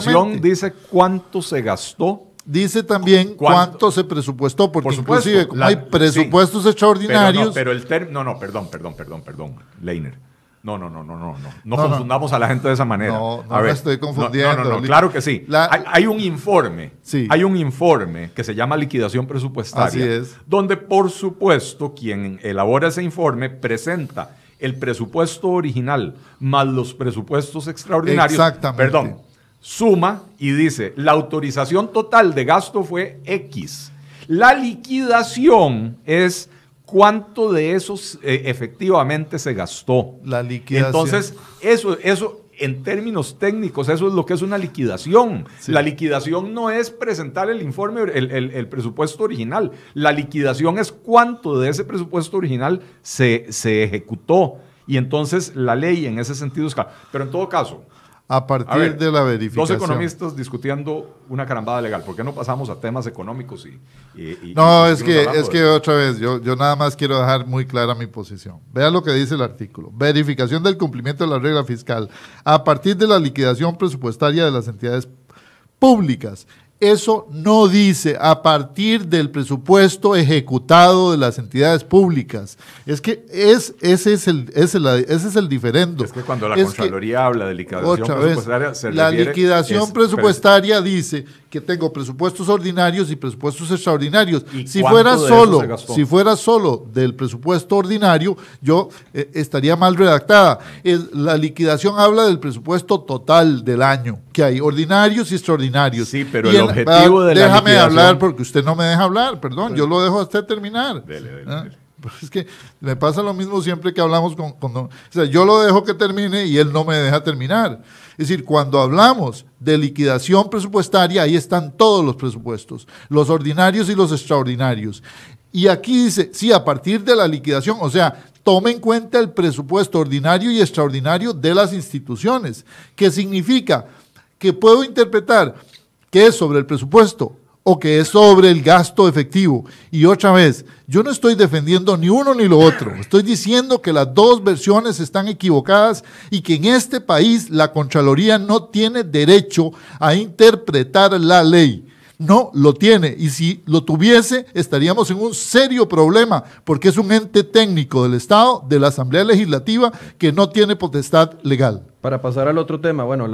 liquidación dice cuánto se gastó dice también cuánto, se presupuestó, porque por supuesto, hay presupuestos extraordinarios. Pero el término, no, no, perdón, perdón, perdón, perdón, Leiner. No, no, no, no, no, no. No, confundamos a la gente de esa manera. No, no estoy confundiendo. No, no, no, claro que sí. hay, un informe. Sí. Hay un informe que se llama liquidación presupuestaria. Así es. Donde, por supuesto, quien elabora ese informe presenta el presupuesto original más los presupuestos extraordinarios. Exactamente. Perdón, suma y dice, la autorización total de gasto fue X. La liquidación es cuánto de eso eh, efectivamente se gastó. La liquidación. Entonces, eso, eso, en términos técnicos, eso es lo que es una liquidación. La liquidación no es presentar el informe, el, presupuesto original. La liquidación es cuánto de ese presupuesto original se, se, ejecutó. Y entonces la ley en ese sentido es Pero en todo caso, a partir de la verificación. Dos economistas discutiendo una carambada legal. ¿Por qué no pasamos a temas económicos? y, No, es, que, es que otra vez, yo, yo nada más quiero dejar muy clara mi posición. Vea lo que dice el artículo. Verificación del cumplimiento de la regla fiscal a partir de la liquidación presupuestaria de las entidades públicas eso no dice a partir del presupuesto ejecutado de las entidades públicas. Es que es, ese, es el, es el diferendo. Es que cuando la Contraloría habla de liquidación presupuestaria, la liquidación presupuestaria dice que tengo presupuestos ordinarios y presupuestos extraordinarios. si fuera solo, si fuera solo del presupuesto ordinario, yo eh, estaría mal redactada. la liquidación habla del presupuesto total del año, que hay ordinarios y extraordinarios. Sí, pero el, objetivo de Déjame hablar porque usted no me deja hablar, perdón, yo lo dejo a usted terminar. Dele, dele, ¿Ah? Es que me pasa lo mismo siempre que hablamos con, con... O sea, yo lo dejo que termine y él no me deja terminar. Es decir, cuando hablamos de liquidación presupuestaria, ahí están todos los presupuestos, los ordinarios y los extraordinarios. Y aquí dice, sí, a partir de la liquidación, o sea, tome en cuenta el presupuesto ordinario y extraordinario de las instituciones, que significa que puedo interpretar que es sobre el presupuesto que es sobre el gasto efectivo. Y otra vez, yo no estoy defendiendo ni uno ni lo otro. Estoy diciendo que las dos versiones están equivocadas y que en este país la Contraloría no tiene derecho a interpretar la ley no lo tiene. Y si lo tuviese, estaríamos en un serio problema, porque es un ente técnico del Estado, de la Asamblea Legislativa, que no tiene potestad legal. Para pasar al otro tema, bueno,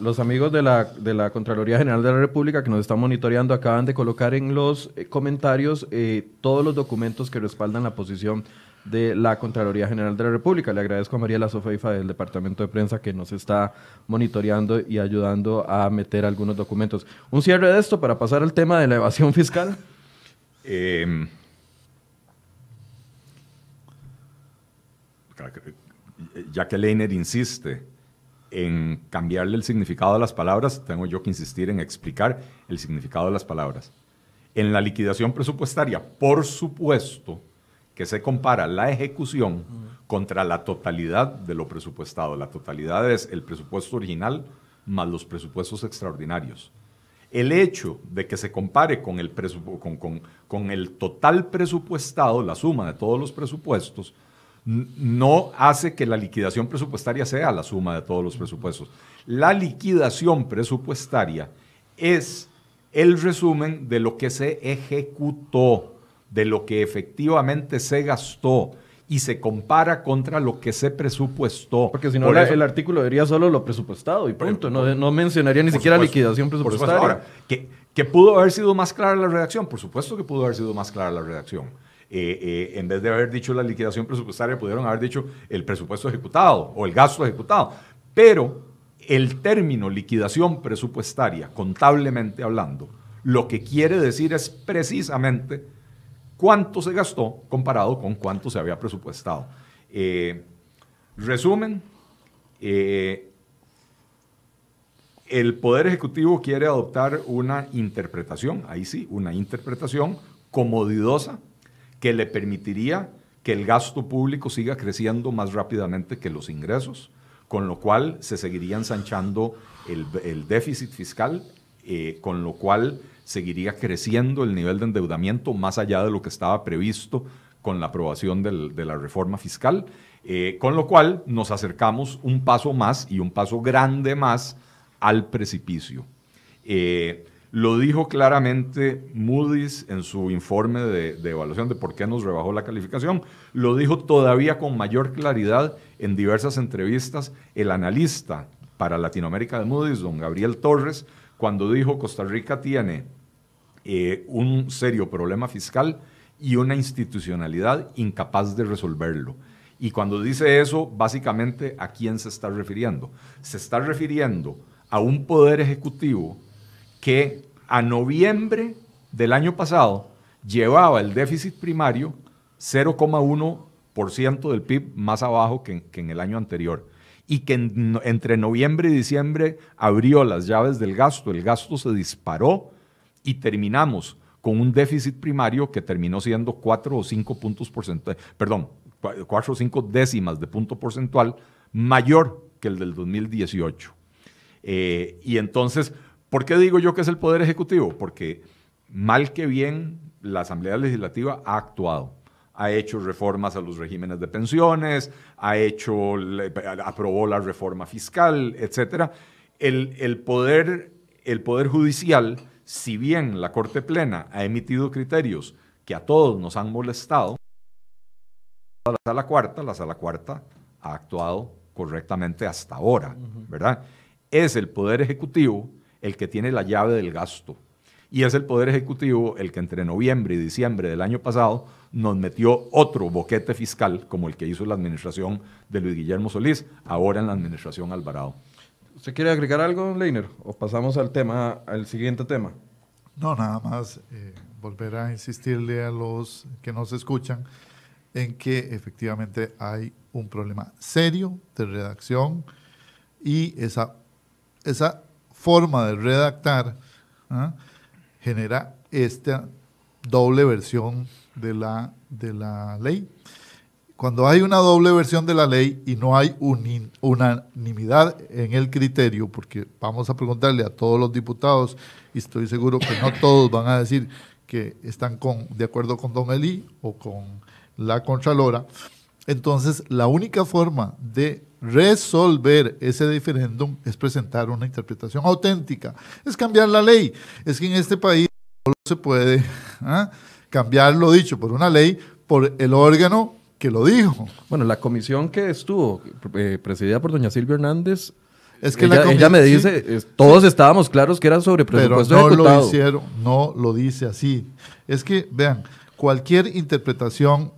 los amigos de la, de la, Contraloría General de la República que nos están monitoreando acaban de colocar en los eh, comentarios eh, todos los documentos que respaldan la posición de la Contraloría General de la República. Le agradezco a María Lazo Feifa del Departamento de Prensa que nos está monitoreando y ayudando a meter algunos documentos. Un cierre de esto para pasar al tema de la evasión fiscal. Em, ya que Leiner insiste en cambiarle el significado de las palabras, tengo yo que insistir en explicar el significado de las palabras. En la liquidación presupuestaria, por supuesto, que se compara la ejecución contra la totalidad de lo presupuestado. La totalidad es el presupuesto original más los presupuestos extraordinarios. El hecho de que se compare con el, con el total presupuestado, la suma de todos los presupuestos, no hace que la liquidación presupuestaria sea la suma de todos los presupuestos. La liquidación presupuestaria es el resumen de lo que se ejecutó de lo que efectivamente se gastó y se compara contra lo que se presupuestó. Porque si no, el artículo diría solo lo presupuestado y punto. no, mencionaría ni siquiera liquidación presupuestaria. Ahora, que, que, pudo haber sido más clara la redacción, por supuesto que pudo haber sido más clara la redacción. Eh, eh, en vez de haber dicho la liquidación presupuestaria, pudieron haber dicho el presupuesto ejecutado o el gasto ejecutado. Pero el término liquidación presupuestaria, contablemente hablando, lo que quiere decir es precisamente cuánto se gastó comparado con cuánto se había presupuestado. Eh, resumen, eh, el Poder Ejecutivo quiere adoptar una interpretación, ahí sí, una interpretación comodidosa que le permitiría que el gasto público siga creciendo más rápidamente que los ingresos, con lo cual se seguiría ensanchando el, déficit fiscal, eh, con lo cual seguiría creciendo el nivel de endeudamiento más allá de lo que estaba previsto con la aprobación de la reforma fiscal, eh, con lo cual nos acercamos un paso más y un paso grande más al precipicio. Eh, lo dijo claramente Moody's en su informe de, evaluación de por qué nos rebajó la calificación. Lo dijo todavía con mayor claridad en diversas entrevistas el analista para Latinoamérica de Moody's, don Gabriel Torres, cuando dijo Costa Rica tiene eh, un serio problema fiscal y una institucionalidad incapaz de resolverlo. Y cuando dice eso, básicamente, ¿a quién se está refiriendo? Se está refiriendo a un poder ejecutivo que a noviembre del año pasado llevaba el déficit primario 0,1% del PIB más abajo que en, el año anterior y que entre noviembre y diciembre abrió las llaves del gasto, el gasto se disparó y terminamos con un déficit primario que terminó siendo cuatro o cinco puntos porcentuales, perdón, cuatro o cinco décimas de punto porcentual mayor que el del 2018. Eh, y entonces, ¿por qué digo yo que es el Poder Ejecutivo? Porque mal que bien, la Asamblea Legislativa ha actuado ha hecho reformas a los regímenes de pensiones, ha hecho, aprobó la reforma fiscal, etc. El, el, poder, el poder judicial si bien la Corte Plena ha emitido criterios que a todos nos han molestado, la sala cuarta, la sala cuarta ha actuado correctamente hasta ahora, ¿verdad? Es el Poder Ejecutivo el que tiene la llave del gasto. Y es el Poder Ejecutivo el que entre noviembre y diciembre del año pasado nos metió otro boquete fiscal como el que hizo la administración de Luis Guillermo Solís, ahora en la administración Alvarado. Se quiere agregar algo, Leiner? ¿O pasamos al tema, al siguiente tema? No, nada más eh, volver a insistirle a los que nos escuchan en que efectivamente hay un problema serio de redacción y esa, esa forma de redactar ¿ah? genera esta doble versión de la, de la ley. Cuando hay una doble versión de la ley y no hay unanimidad en el criterio, porque vamos a preguntarle a todos los diputados, y estoy seguro que no todos van a decir que están de acuerdo con Don Eli o con la Contralora, entonces la única forma de resolver ese diferéndum es presentar una interpretación auténtica, es cambiar la ley. Es que en este país no se puede ¿ah? cambiar lo dicho por una ley por el órgano que lo dijo. Bueno, la comisión que estuvo eh, presidida por doña Silvia Hernández es que ella, la comisión, me dice, todos estábamos claros que era sobre presupuesto pero no lo hicieron, no lo dice así. Es que, vean, cualquier interpretación,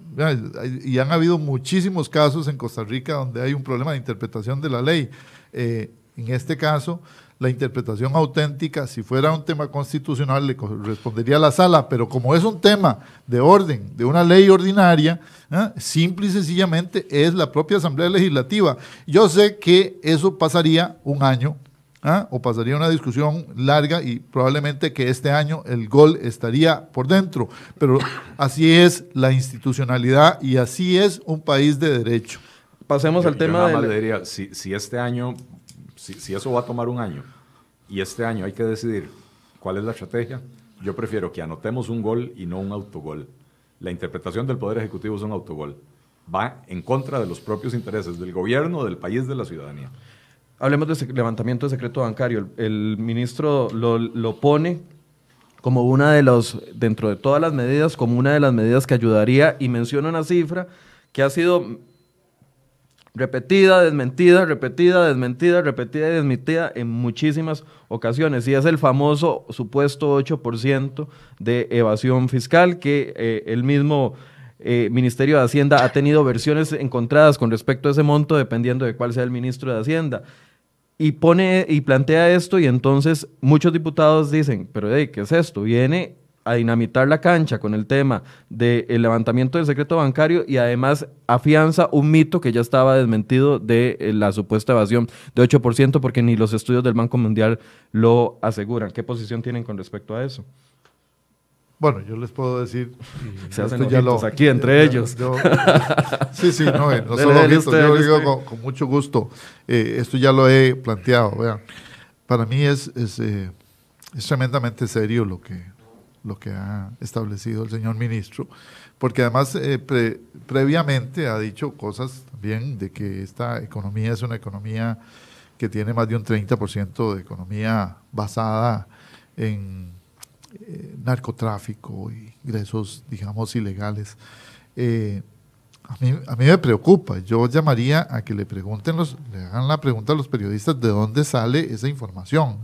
y han habido muchísimos casos en Costa Rica donde hay un problema de interpretación de la ley. Eh, en este caso, la interpretación auténtica, si fuera un tema constitucional, le correspondería a la sala, pero como es un tema de orden, de una ley ordinaria, ¿eh? simple y sencillamente es la propia Asamblea Legislativa. Yo sé que eso pasaría un año, ¿eh? o pasaría una discusión larga y probablemente que este año el gol estaría por dentro, pero así es la institucionalidad y así es un país de derecho. Pasemos al tema de... si, este año si, eso va a tomar un año y este año hay que decidir cuál es la estrategia, yo prefiero que anotemos un gol y no un autogol. La interpretación del Poder Ejecutivo es un autogol. Va en contra de los propios intereses del gobierno, del país, de la ciudadanía. Hablemos de levantamiento de secreto bancario. El, ministro lo, pone como una de las, dentro de todas las medidas, como una de las medidas que ayudaría y menciona una cifra que ha sido repetida, desmentida, repetida, desmentida, repetida y desmentida en muchísimas ocasiones. Y es el famoso supuesto 8% de evasión fiscal que eh, el mismo eh, Ministerio de Hacienda ha tenido versiones encontradas con respecto a ese monto, dependiendo de cuál sea el ministro de Hacienda. Y pone y plantea esto, y entonces muchos diputados dicen, pero ¿qué es esto? Viene a dinamitar la cancha con el tema del el levantamiento del secreto bancario y además afianza un mito que ya estaba desmentido de eh, la supuesta evasión de 8% porque ni los estudios del Banco Mundial lo aseguran. ¿Qué posición tienen con respecto a eso? Bueno, yo les puedo decir. Se aquí entre ellos. sí, sí, no, eh, yo digo con, mucho gusto. Eh, esto ya lo he planteado. Vean, para mí es, es, es tremendamente serio lo que, lo que ha establecido el señor ministro, porque además eh, previamente ha dicho cosas también de que esta economía es una economía que tiene más de un 30% de economía basada en eh, narcotráfico ingresos, digamos, ilegales. Eh, a mí, a mí me preocupa. Yo llamaría a que le pregunten, los, le hagan la pregunta a los periodistas de dónde sale esa información,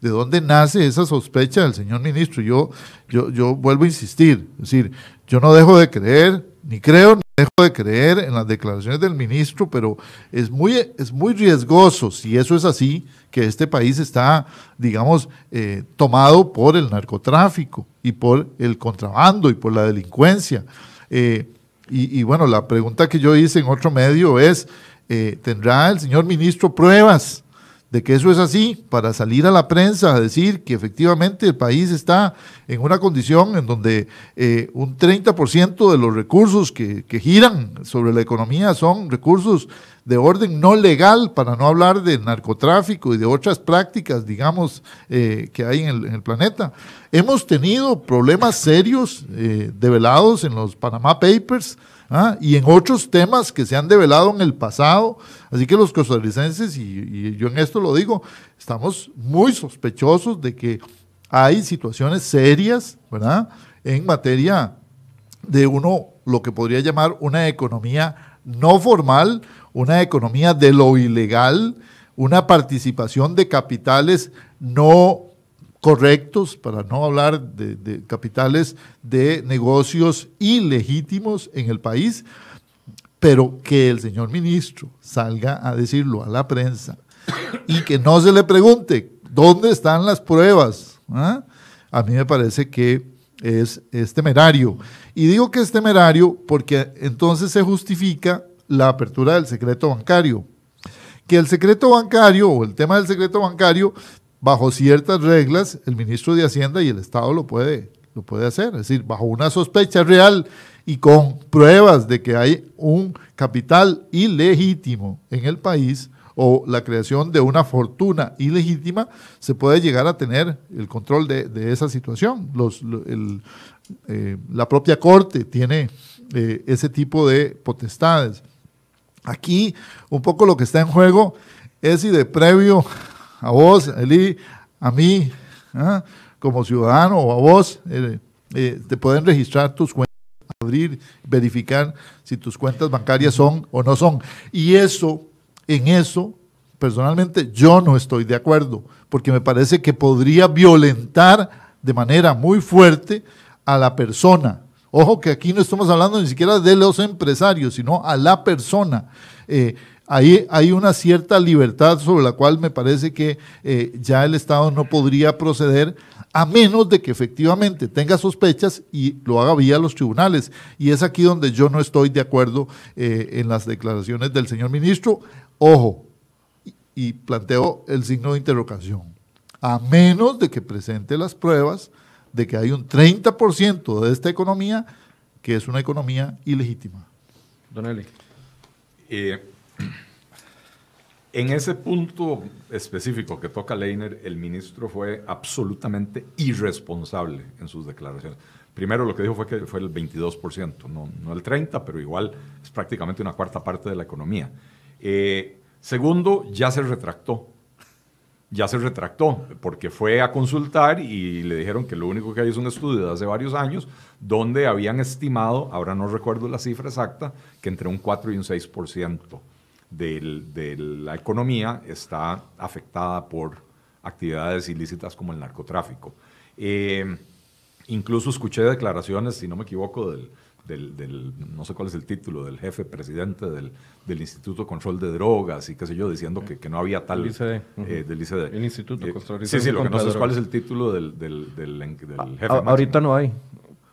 de dónde nace esa sospecha del señor ministro. Yo, yo, yo vuelvo a insistir, es decir, yo no dejo de creer, ni creo, no dejo de creer en las declaraciones del ministro, pero es muy, es muy riesgoso, si eso es así, que este país está, digamos, eh, tomado por el narcotráfico y por el contrabando y por la delincuencia. Eh, y, bueno, la pregunta que yo hice en otro medio es, eh, ¿tendrá el señor ministro pruebas de que eso es así, para salir a la prensa a decir que efectivamente el país está en una condición en donde eh, un 30% de los recursos que, giran sobre la economía son recursos de orden no legal, para no hablar de narcotráfico y de otras prácticas, digamos, eh, que hay en el, planeta. Hemos tenido problemas serios eh, develados en los Panama Papers, ¿Ah? y en otros temas que se han develado en el pasado. Así que los costarricenses, y, yo en esto lo digo, estamos muy sospechosos de que hay situaciones serias, ¿verdad?, en materia de uno, lo que podría llamar una economía no formal, una economía de lo ilegal, una participación de capitales no correctos, para no hablar de, capitales de negocios ilegítimos en el país, pero que el señor ministro salga a decirlo a la prensa y que no se le pregunte dónde están las pruebas, ¿Ah? a mí me parece que es, es, temerario. Y digo que es temerario porque entonces se justifica la apertura del secreto bancario. Que el secreto bancario o el tema del secreto bancario bajo ciertas reglas, el ministro de Hacienda y el Estado lo puede, lo puede hacer. Es decir, bajo una sospecha real y con pruebas de que hay un capital ilegítimo en el país o la creación de una fortuna ilegítima, se puede llegar a tener el control de, esa situación. Los, eh, la propia Corte tiene eh, ese tipo de potestades. Aquí un poco lo que está en juego es si de previo a vos, Eli, a mí, ¿ah? como ciudadano o a vos, eh, eh, te pueden registrar tus cuentas, abrir, verificar si tus cuentas bancarias son o no son. Y eso, en eso, personalmente yo no estoy de acuerdo, porque me parece que podría violentar de manera muy fuerte a la persona. Ojo que aquí no estamos hablando ni siquiera de los empresarios, sino a la persona. Eh, Ahí hay una cierta libertad sobre la cual me parece que eh, ya el Estado no podría proceder a menos de que efectivamente tenga sospechas y lo haga vía los tribunales. Y es aquí donde yo no estoy de acuerdo eh, en las declaraciones del señor ministro. Ojo, y planteo el signo de interrogación. A menos de que presente las pruebas de que hay un 30% de esta economía que es una economía ilegítima. Don Eli. Eh, en ese punto específico que toca Leiner, el ministro fue absolutamente irresponsable en sus declaraciones. Primero lo que dijo fue que fue el 22%, no, no el 30%, pero igual es prácticamente una cuarta parte de la economía. Eh, segundo, ya se retractó. Ya se retractó porque fue a consultar y le dijeron que lo único que hay es un estudio de hace varios años donde habían estimado, ahora no recuerdo la cifra exacta, que entre un 4 y un 6% de la economía está afectada por actividades ilícitas como el narcotráfico. Eh, incluso escuché declaraciones, si no me equivoco, del, no sé cuál es el título, del jefe presidente del, Instituto de Control de Drogas y qué sé yo, diciendo que, no había tal... ICD. del ICD. Eh, el Instituto Drogas. Eh, sí, sí, lo que no sé es cuál es el título del, jefe. ahorita no hay,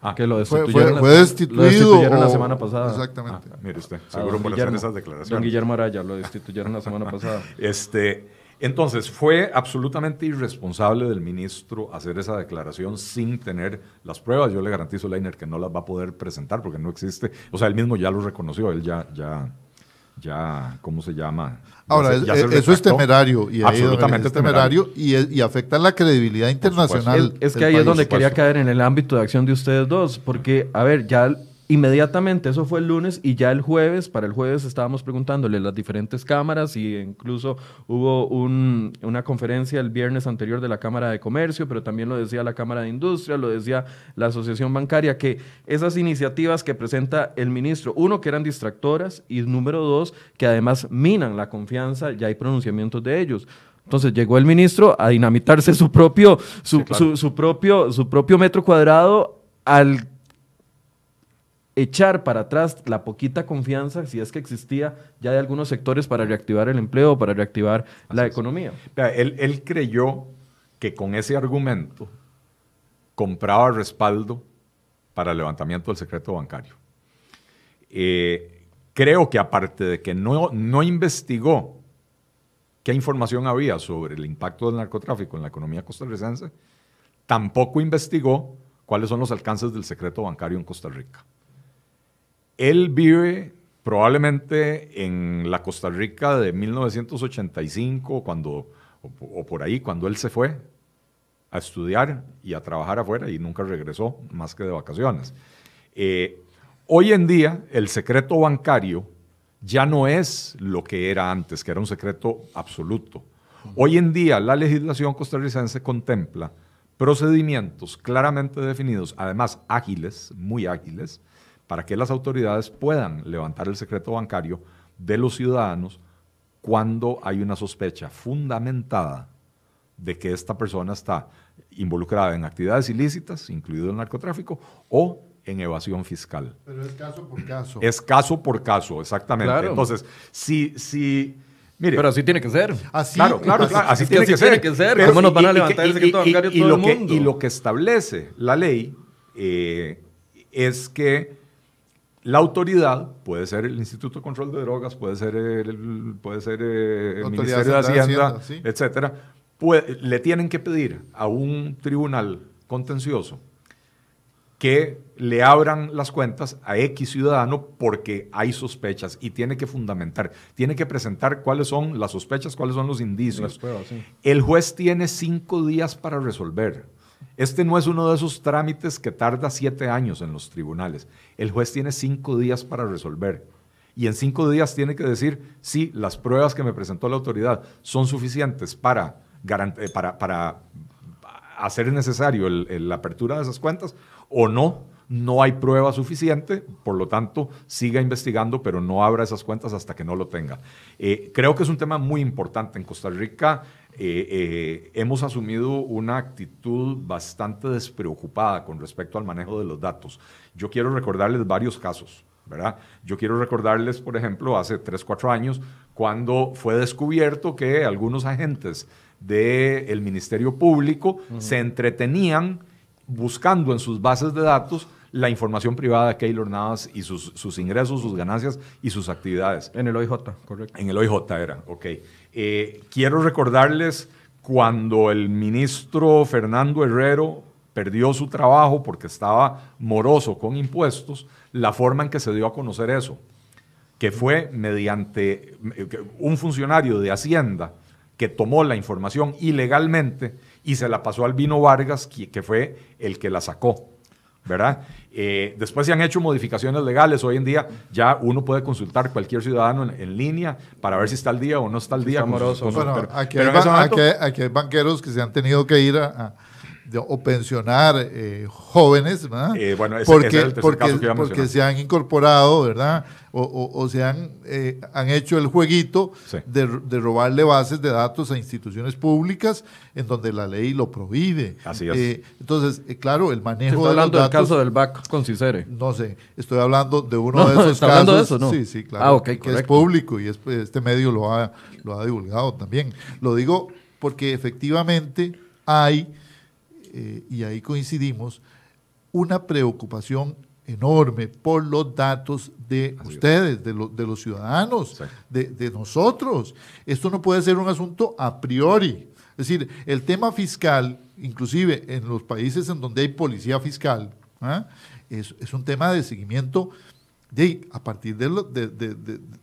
Ah, que lo destituyeron, fue, destituido lo destituyeron la semana pasada. Exactamente. Ah, mire usted, ah, seguro por esas declaraciones. Don Guillermo Araya, lo destituyeron la semana pasada. Este, entonces, fue absolutamente irresponsable del ministro hacer esa declaración sin tener las pruebas. Yo le garantizo, Leiner, que no las va a poder presentar porque no existe. O sea, él mismo ya lo reconoció, él ya, ya, ya, ¿cómo se llama? Ahora, eh, eso es temerario. Y Absolutamente temerario, Y, afecta la credibilidad internacional. Es, que ahí es donde quería caer en el ámbito de acción de ustedes dos, porque, a ver, ya Inmediatamente, eso fue el lunes y ya el jueves, para el jueves estábamos preguntándole las diferentes cámaras y incluso hubo una conferencia el viernes anterior de la Cámara de Comercio, pero también lo decía la Cámara de Industria, lo decía la Asociación Bancaria, que esas iniciativas que presenta el ministro, uno, que eran distractoras y número dos, que además minan la confianza, ya hay pronunciamientos de ellos. Entonces llegó el ministro a dinamitarse su propio, propio, su propio metro cuadrado al echar para atrás la poquita confianza, si es que existía, ya de algunos sectores para reactivar el empleo, para reactivar la economía. él, creyó que con ese argumento compraba respaldo para el levantamiento del secreto bancario. Eh, creo que aparte de que no, no investigó qué información había sobre el impacto del narcotráfico en la economía costarricense, tampoco investigó cuáles son los alcances del secreto bancario en Costa Rica. Él vive probablemente en la Costa Rica de 1985, o, por ahí, cuando él se fue a estudiar y a trabajar afuera y nunca regresó más que de vacaciones. Eh, hoy en día el secreto bancario ya no es lo que era antes, que era un secreto absoluto. Hoy en día la legislación costarricense contempla procedimientos claramente definidos, además ágiles, muy ágiles, para que las autoridades puedan levantar el secreto bancario de los ciudadanos cuando hay una sospecha fundamentada de que esta persona está involucrada en actividades ilícitas, incluido el narcotráfico, o en evasión fiscal. Pero es caso por caso. Es caso por caso, exactamente. Entonces, si, si, Mire, pero así tiene que ser. claro, claro, tiene, que, ser. nos van a levantar el secreto bancario todo el mundo? y lo que establece la ley es que la autoridad, puede ser el Instituto de Control de Drogas, puede ser el, puede ser eh, Ministerio de Hacienda, etcétera, le tienen que pedir a un tribunal contencioso que le abran las cuentas a X ciudadano porque hay sospechas y tiene que fundamentar, tiene que presentar cuáles son las sospechas, cuáles son los indicios. El juez tiene cinco días para resolver. Este no es uno de esos trámites que tarda siete años en los tribunales. El juez tiene cinco días para resolver. Y en cinco días tiene que decir si las pruebas que me presentó la autoridad son suficientes para, eh, hacer necesario la apertura de esas cuentas o no. No hay prueba suficiente, por lo tanto, siga investigando, pero no abra esas cuentas hasta que no lo tenga. Eh, creo que es un tema muy importante en Costa Rica. Eh, eh, hemos asumido una actitud bastante despreocupada con respecto al manejo de los datos. Yo quiero recordarles varios casos, ¿verdad? Yo quiero recordarles, por ejemplo, hace 3, 4 años, cuando fue descubierto que algunos agentes del Ministerio Público se entretenían buscando en sus bases de datos la información privada de Keylor Navas y sus, ingresos, sus ganancias y sus actividades. En el OIJ, correcto. En el OIJ era, ok. Eh, quiero recordarles cuando el ministro Fernando Herrero perdió su trabajo porque estaba moroso con impuestos, la forma en que se dio a conocer eso, que fue mediante eh, un funcionario de Hacienda que tomó la información ilegalmente y se la pasó al Vino Vargas, que fue el que la sacó. ¿verdad? Eh, después se han hecho modificaciones legales. Hoy en día ya uno puede consultar cualquier ciudadano en, línea para ver si está al día o no está al día. aquí, hay banqueros que se han tenido que ir a o pensionar eh, jóvenes, ¿verdad? Eh, bueno, porque, es el porque, caso que porque se han incorporado, ¿verdad? O, o, se han, eh, han hecho el jueguito de, de, robarle bases de datos a instituciones públicas en donde la ley lo prohíbe. Así es. Eh, entonces, eh, claro, el manejo de hablando los datos, del caso del BAC con CICERE? No sé, estoy hablando de uno de esos casos. hablando de eso, no? Sí, sí, claro. Ah, que es público y pues, este medio lo ha, lo ha divulgado también. Lo digo porque efectivamente hay eh, y ahí coincidimos, una preocupación enorme por los datos de ustedes, de, los ciudadanos, de, nosotros. Esto no puede ser un asunto a priori. Es decir, el tema fiscal, inclusive en los países en donde hay policía fiscal, ¿ah? es, un tema de seguimiento de, a partir de,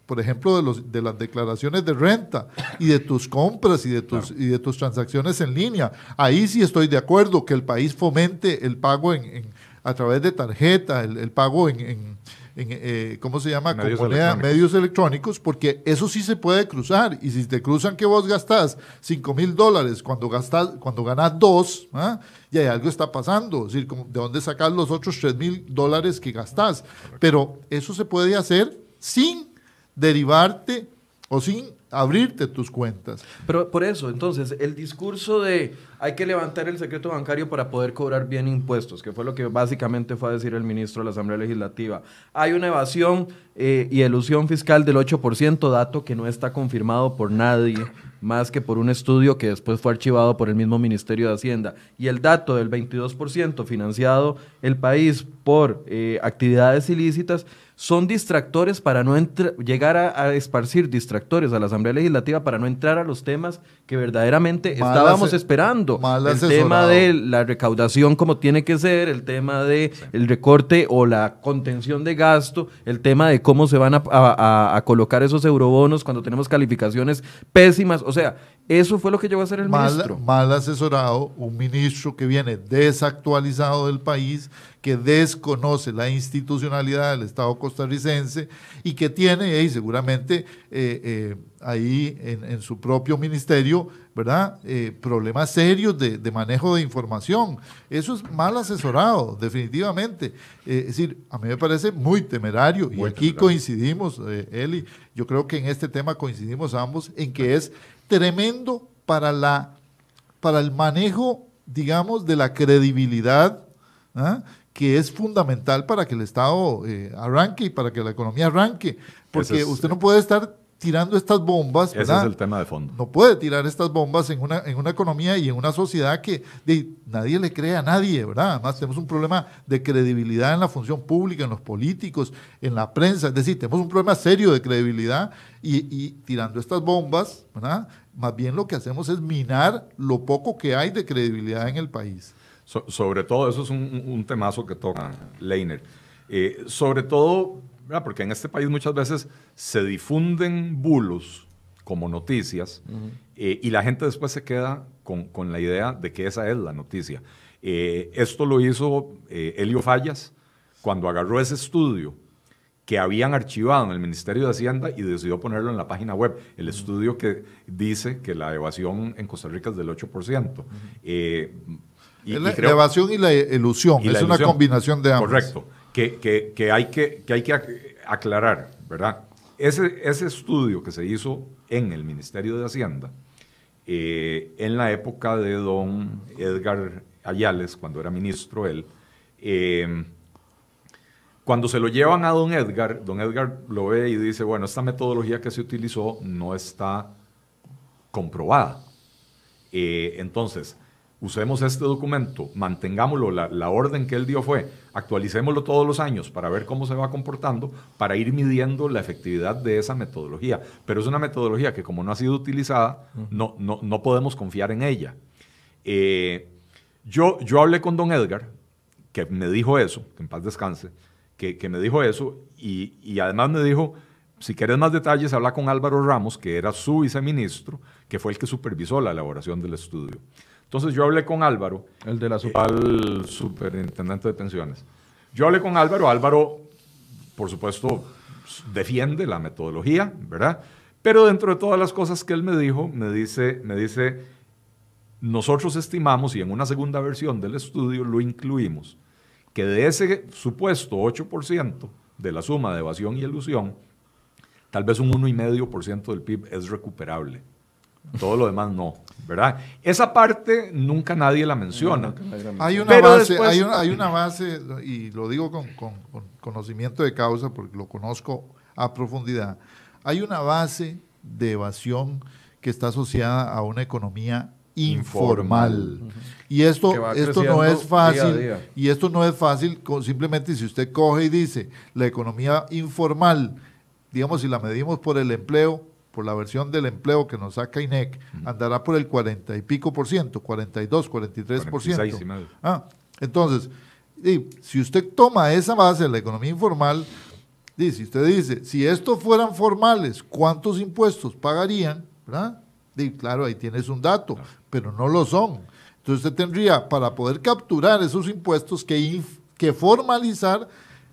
por ejemplo, de, los, de las declaraciones de renta y de tus compras y de tus, y de tus transacciones en línea. Ahí sí estoy de acuerdo que el país fomente el pago en, a través de tarjeta, el, pago en, eh, ¿cómo se llama? Medios electrónicos. medios electrónicos, porque eso sí se puede cruzar. Y si te cruzan que vos gastás 5 mil dólares cuando, gastas, cuando ganás dos, ¿ah? y algo está pasando, es decir, ¿de dónde sacas los otros 3 mil dólares que gastás? Pero eso se puede hacer sin derivarte o sin abrirte tus cuentas. Pero por eso, entonces, el discurso de hay que levantar el secreto bancario para poder cobrar bien impuestos, que fue lo que básicamente fue a decir el ministro de la Asamblea Legislativa. Hay una evasión eh, y elusión fiscal del 8%, dato que no está confirmado por nadie más que por un estudio que después fue archivado por el mismo Ministerio de Hacienda. Y el dato del 22% financiado el país por eh, actividades ilícitas son distractores para no llegar a, esparcir distractores a la Asamblea Legislativa para no entrar a los temas que verdaderamente estábamos esperando. el tema de la recaudación como tiene que ser, el tema de el recorte o la contención de gasto, el tema de cómo se van a, a colocar esos eurobonos cuando tenemos calificaciones pésimas. O sea, eso fue lo que llegó a ser el mal, ministro. Mal asesorado, un ministro que viene desactualizado del país, que desconoce la institucionalidad del Estado costarricense y que tiene, y seguramente eh, eh, ahí en, su propio ministerio, ¿verdad? Eh, problemas serios de, manejo de información. Eso es mal asesorado, definitivamente. es decir, a mí me parece muy temerario, y aquí coincidimos, Eli, yo creo que en este tema coincidimos ambos en que es tremendo para, la, para el manejo, digamos, de la credibilidad, ¿ah? que es fundamental para que el Estado eh, arranque y para que la economía arranque, porque usted no puede estar tirando estas bombas. Ese es el tema de fondo. No puede tirar estas bombas en una, en una economía y en una sociedad que nadie le cree a nadie, ¿verdad? Además, tenemos un problema de credibilidad en la función pública, en los políticos, en la prensa. Es decir, tenemos un problema serio de credibilidad y, tirando estas bombas, ¿verdad? Más bien lo que hacemos es minar lo poco que hay de credibilidad en el país. sobre todo, eso es un, temazo que toca Leiner. Eh, sobre todo porque en este país muchas veces se difunden bulos como noticias eh, y la gente después se queda con, la idea de que esa es la noticia. Eh, esto lo hizo helio eh, Elio Fallas cuando agarró ese estudio que habían archivado en el Ministerio de Hacienda y decidió ponerlo en la página web. El estudio que dice que la evasión en Costa Rica es del 8%. la evasión y la ilusión, es una combinación de ambos. Correcto que, hay, que, hay que aclarar, ¿verdad? Ese, estudio que se hizo en el Ministerio de Hacienda, eh, en la época de don Edgar Ayales, cuando era ministro él, eh, cuando se lo llevan a don Edgar, don Edgar lo ve y dice, bueno, esta metodología que se utilizó no está comprobada. Eh, entonces, usemos este documento, mantengámoslo, la, orden que él dio fue, actualicémoslo todos los años para ver cómo se va comportando, para ir midiendo la efectividad de esa metodología. Pero es una metodología que como no ha sido utilizada, no, no, podemos confiar en ella. Eh, yo, yo hablé con don Edgar, que me dijo eso, que en paz descanse, que, me dijo eso, y, y además me dijo, si quieres más detalles, habla con Álvaro Ramos, que era su viceministro, que fue el que supervisó la elaboración del estudio. Entonces yo hablé con Álvaro, el de la superintendente de pensiones. Yo hablé con Álvaro, Álvaro, por supuesto, defiende la metodología, ¿verdad? Pero dentro de todas las cosas que él me dijo, me dice, me dice, nosotros estimamos, y en una segunda versión del estudio lo incluimos, que de ese supuesto 8% de la suma de evasión y ilusión, tal vez un 1,5% del PIB es recuperable todo lo demás no. ¿verdad? Esa parte nunca nadie la menciona. Hay una, base, hay, hay una base, y lo digo con, con, conocimiento de causa porque lo conozco a profundidad, hay una base de evasión que está asociada a una economía informal. Y esto, esto no es fácil. Y esto no es fácil, simplemente si usted coge y dice, la economía informal, digamos, si la medimos por el empleo, por la versión del empleo que nos saca INEC, andará por el 40 y pico por ciento, 42, 43 por ciento. Ah, entonces, y, si usted toma esa base de la economía informal, dice, si usted dice, si estos fueran formales, ¿cuántos impuestos pagarían? claro, ahí tienes un dato, pero no lo son. Entonces usted tendría, para poder capturar esos impuestos, que, que formalizar,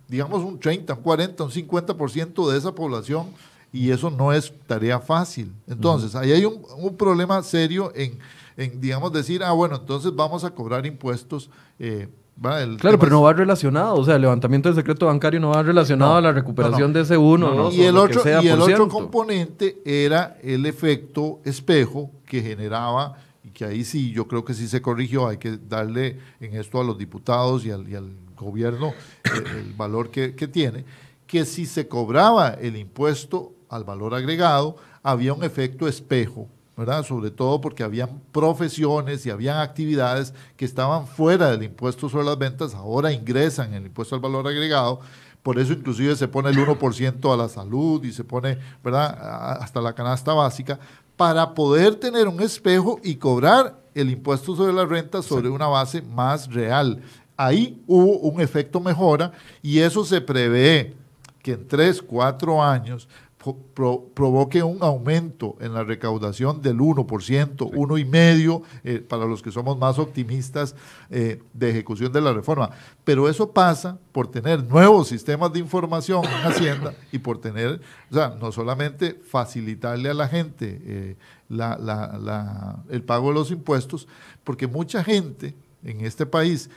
digamos, un 30, un 40, un 50% de esa población y eso no es tarea fácil. Entonces, ahí hay un, problema serio en, digamos, decir, ah, bueno, entonces vamos a cobrar impuestos. Eh, claro, pero no va relacionado, o sea, el levantamiento del secreto bancario no va relacionado a la recuperación de ese uno. y el, otro, y el otro componente era el efecto espejo que generaba, y que ahí sí, yo creo que sí se corrigió, hay que darle en esto a los diputados y al, gobierno eh, el, valor que tiene, que si se cobraba el impuesto al valor agregado, había un efecto espejo, ¿verdad? Sobre todo porque habían profesiones y habían actividades que estaban fuera del impuesto sobre las ventas, ahora ingresan en el impuesto al valor agregado. Por eso inclusive se pone el 1% a la salud y se pone, ¿verdad?, hasta la canasta básica, para poder tener un espejo y cobrar el impuesto sobre la rentas sobre una base más real. Ahí hubo un efecto mejora y eso se prevé que en tres cuatro años provoque un aumento en la recaudación del 1%, uno y medio eh, para los que somos más optimistas eh, de ejecución de la reforma. Pero eso pasa por tener nuevos sistemas de información en Hacienda y por tener, o sea, no solamente facilitarle a la gente eh, el pago de los impuestos, porque mucha gente en este país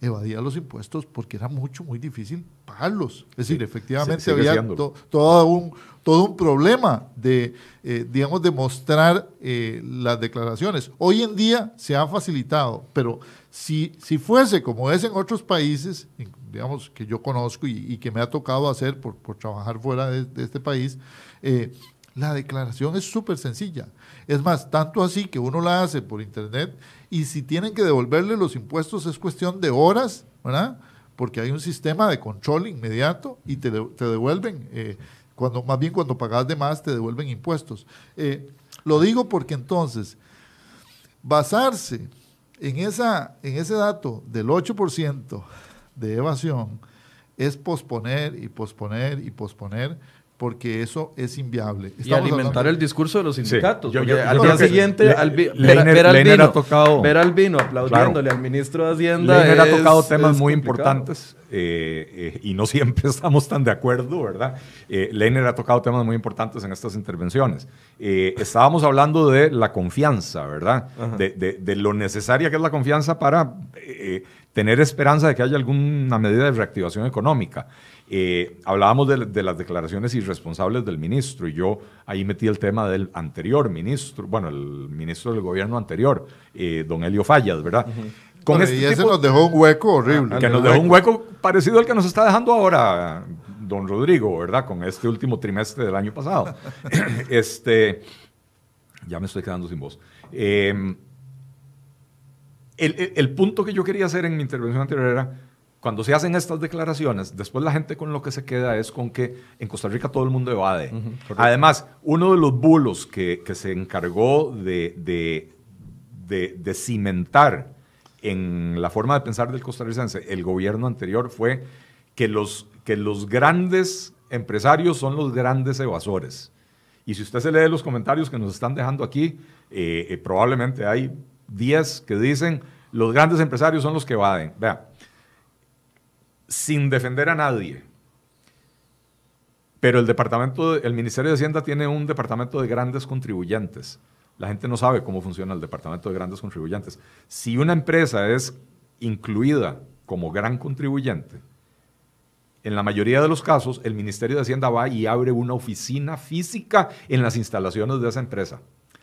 evadía los impuestos porque era mucho, muy difícil pagarlos. Es decir, efectivamente había todo, un, todo un problema de, eh, digamos, demostrar eh, las declaraciones. Hoy en día se ha facilitado, pero si, si fuese como es en otros países, digamos, que yo conozco y, que me ha tocado hacer por, trabajar fuera de, este país, eh, la declaración es súper sencilla. Es más, tanto así que uno la hace por internet y si tienen que devolverle los impuestos es cuestión de horas, ¿verdad? Porque hay un sistema de control inmediato y te, devuelven, eh, cuando, más bien cuando pagas de más te devuelven impuestos. Eh, lo digo porque entonces, basarse en, esa, en ese dato del 8% de evasión es posponer y posponer y posponer porque eso es inviable. y alimentar el discurso de los sindicatos. al día siguiente, ver, al vino, tocado, ver al vino aplaudiéndole al ministro de Hacienda. Leiner ha tocado temas muy importantes eh, eh, y no siempre estamos tan de acuerdo, ¿verdad? Eh, Leiner ha tocado temas muy importantes en estas intervenciones. Eh, estábamos hablando de la confianza, ¿verdad? De, de, lo necesaria que es la confianza para tener esperanza de que haya alguna medida de reactivación económica. Eh, hablábamos de, las declaraciones irresponsables del ministro y yo ahí metí el tema del anterior ministro, bueno, el ministro del gobierno anterior, eh, don Elio Fallas, ¿verdad? Con y este ese nos dejó un hueco horrible. Que nos dejó un hueco parecido al que nos está dejando ahora don Rodrigo, ¿verdad? Con este último trimestre del año pasado. este, ya me estoy quedando sin voz. Eh, el punto que yo quería hacer en mi intervención anterior era cuando se hacen estas declaraciones, después la gente con lo que se queda es con que en Costa Rica todo el mundo evade. Además, uno de los bulos que, se encargó de, de, cimentar en la forma de pensar del costarricense el gobierno anterior fue que los, que los grandes empresarios son los grandes evasores. Y si usted se lee los comentarios que nos están dejando aquí, eh, eh, probablemente hay días que dicen los grandes empresarios son los que evaden. Vea, sin defender a nadie. Pero el departamento, el Ministerio de Hacienda tiene un departamento de grandes contribuyentes. La gente no sabe cómo funciona el departamento de grandes contribuyentes. Si una empresa es incluida como gran contribuyente, en la mayoría de los casos el Ministerio de Hacienda va y abre una oficina física en las instalaciones de esa empresa.